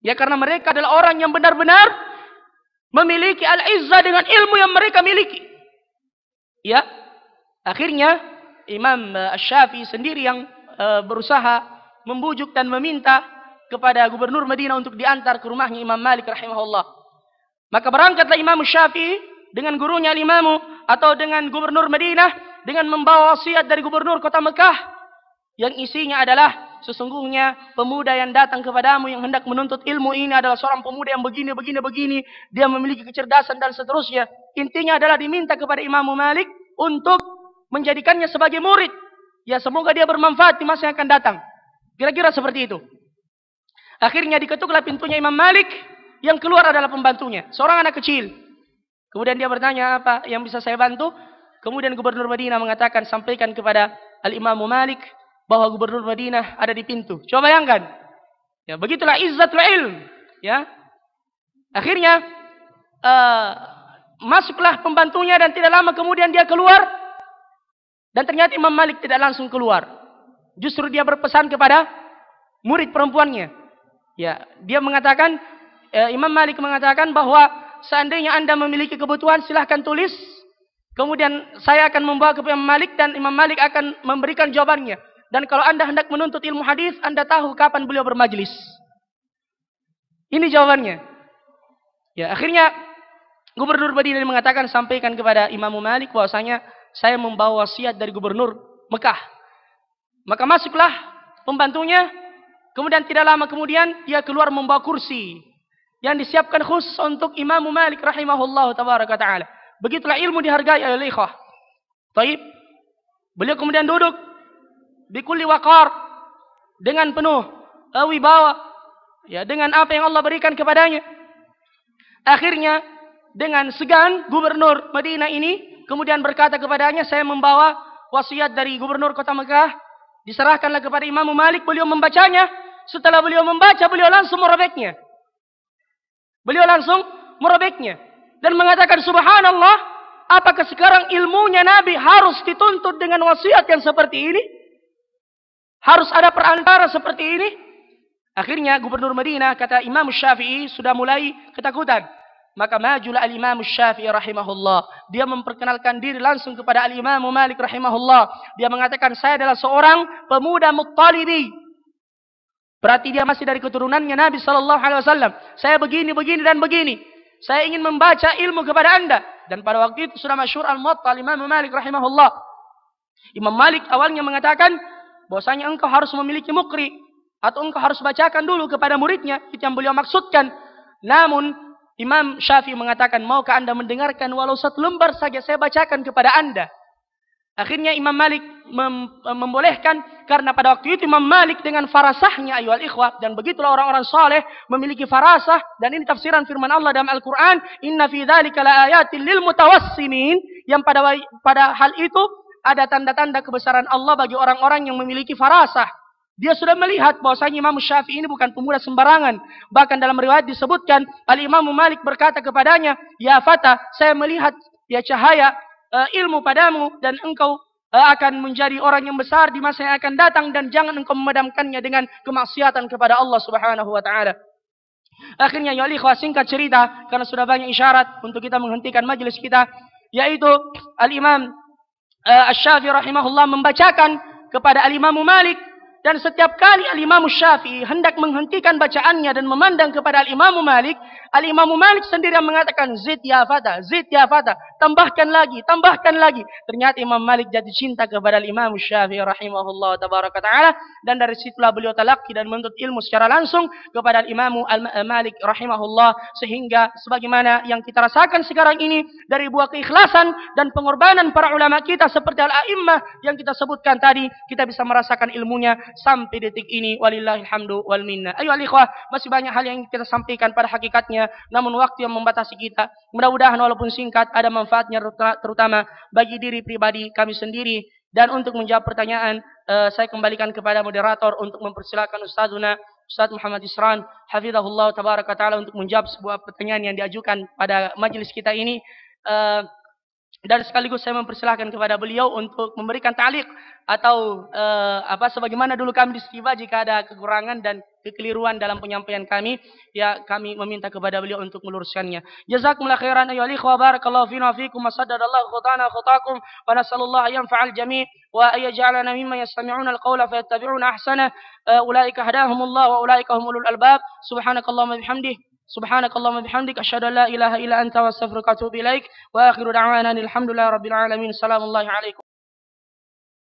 Ya karena mereka adalah orang yang benar-benar memiliki al-izzah dengan ilmu yang mereka miliki. Ya. Akhirnya Imam eh, Syafi'i sendiri yang Eh, berusaha membujuk dan meminta kepada gubernur Madinah untuk diantar ke rumahnya Imam Malik rahimahullah. Maka berangkatlah Imam Syafi'i dengan gurunya Imam atau dengan gubernur Madinah dengan membawa wasiat dari gubernur kota Mekah yang isinya adalah sesungguhnya pemuda yang datang kepadamu yang hendak menuntut ilmu ini adalah seorang pemuda yang begini begini begini dia memiliki kecerdasan dan seterusnya intinya adalah diminta kepada Imam Malik untuk menjadikannya sebagai murid Ya semoga dia bermanfaat di masa yang akan datang. Kira-kira seperti itu. Akhirnya diketuklah pintunya Imam Malik. Yang keluar adalah pembantunya. Seorang anak kecil. Kemudian dia bertanya apa yang bisa saya bantu. Kemudian gubernur Madinah mengatakan sampaikan kepada al Malik. Bahwa gubernur Madinah ada di pintu. Coba bayangkan. Ya, begitulah izzatul ilm. Ya. Akhirnya uh, masuklah pembantunya dan tidak lama kemudian dia keluar dan ternyata Imam Malik tidak langsung keluar. Justru dia berpesan kepada murid perempuannya. Ya, dia mengatakan eh, Imam Malik mengatakan bahwa seandainya Anda memiliki kebutuhan silahkan tulis. Kemudian saya akan membawa ke Imam Malik dan Imam Malik akan memberikan jawabannya. Dan kalau Anda hendak menuntut ilmu hadis, Anda tahu kapan beliau bermajlis. Ini jawabannya. Ya, akhirnya Gubernur Madinah mengatakan sampaikan kepada Imam Malik bahwasanya saya membawa wasiat dari gubernur Mekah. Maka masuklah pembantunya, kemudian tidak lama kemudian dia keluar membawa kursi yang disiapkan khusus untuk Imam Malik rahimahullah tabaraka taala. Begitulah ilmu dihargai oleh ikhwah. Taib. Beliau kemudian duduk bikuli wakar dengan penuh wibawa ya dengan apa yang Allah berikan kepadanya. Akhirnya dengan segan gubernur Madinah ini kemudian berkata kepadanya, saya membawa wasiat dari gubernur kota Mekah. Diserahkanlah kepada Imam Malik, beliau membacanya. Setelah beliau membaca, beliau langsung merobeknya. Beliau langsung merobeknya. Dan mengatakan, subhanallah, apakah sekarang ilmunya Nabi harus dituntut dengan wasiat yang seperti ini? Harus ada perantara seperti ini? Akhirnya gubernur Madinah kata Imam Syafi'i sudah mulai ketakutan. Maka majulah al-Imam Syafi'i rahimahullah. Dia memperkenalkan diri langsung kepada al-Imam Malik rahimahullah. Dia mengatakan saya adalah seorang pemuda muttalibi. Berarti dia masih dari keturunannya Nabi sallallahu alaihi wasallam. Saya begini, begini dan begini. Saya ingin membaca ilmu kepada Anda dan pada waktu itu sudah masyur al-Muwatta Imam Malik rahimahullah. Imam Malik awalnya mengatakan bahwasanya engkau harus memiliki mukri atau engkau harus bacakan dulu kepada muridnya itu yang beliau maksudkan. Namun Imam Syafi'i mengatakan, maukah anda mendengarkan walau satu lembar saja saya bacakan kepada anda. Akhirnya Imam Malik mem membolehkan karena pada waktu itu Imam Malik dengan farasahnya ayuhal ikhwah dan begitulah orang-orang soleh memiliki farasah dan ini tafsiran firman Allah dalam Al-Qur'an inna fi dzalika lil mutawassimin yang pada pada hal itu ada tanda-tanda kebesaran Allah bagi orang-orang yang memiliki farasah dia sudah melihat bahwasanya Imam Syafi'i ini bukan pemuda sembarangan. Bahkan dalam riwayat disebutkan Al Imam Malik berkata kepadanya, "Ya Fata, saya melihat ya cahaya uh, ilmu padamu dan engkau uh, akan menjadi orang yang besar di masa yang akan datang dan jangan engkau memadamkannya dengan kemaksiatan kepada Allah Subhanahu wa taala." Akhirnya ya ikhwah singkat cerita karena sudah banyak isyarat untuk kita menghentikan majelis kita yaitu Al Imam uh, Asy-Syafi'i rahimahullah membacakan kepada Al Imam Malik dan setiap kali Al-Imam Syafi'i hendak menghentikan bacaannya dan memandang kepada Al-Imam Malik, Al-Imam Malik sendiri yang mengatakan, Zid ya fata, Zid ya fata, tambahkan lagi, tambahkan lagi. Ternyata Imam Malik jadi cinta kepada Al-Imam Syafi'i rahimahullah tabaraka ta'ala. Dan dari situlah beliau talaki dan menuntut ilmu secara langsung kepada Al-Imam Malik rahimahullah. Sehingga sebagaimana yang kita rasakan sekarang ini dari buah keikhlasan dan pengorbanan para ulama kita seperti Al-A'immah yang kita sebutkan tadi, kita bisa merasakan ilmunya sampai detik ini walillahilhamdu wal minna. Ayo alikhwah, masih banyak hal yang kita sampaikan pada hakikatnya, namun waktu yang membatasi kita. Mudah-mudahan walaupun singkat ada manfaatnya terutama bagi diri pribadi kami sendiri dan untuk menjawab pertanyaan uh, saya kembalikan kepada moderator untuk mempersilakan Ustazuna Ustaz Muhammad Isran hafizahullah tabaraka taala untuk menjawab sebuah pertanyaan yang diajukan pada majelis kita ini. Uh, dan sekaligus saya mempersilahkan kepada beliau untuk memberikan talik atau uh, apa sebagaimana dulu kami diskiba jika ada kekurangan dan kekeliruan dalam penyampaian kami ya kami meminta kepada beliau untuk meluruskannya jazakumullah khairan ayyuhal ikhwa barakallahu fina fikum wa saddadallahu khutana khutakum wa nasallallahu yanfa'al jami' wa ayaj'alana mimman yastami'una alqawla fayattabi'una ahsana eh, ulaika hadahumullah wa ulaika humul albab subhanakallahumma bihamdih سبحانك اللهم وبحمدك أشهد أن لا إله إلا أنت وأستغفرك وأتوب إليك وآخر دعوانا الحمد لله رب العالمين سلام الله عليكم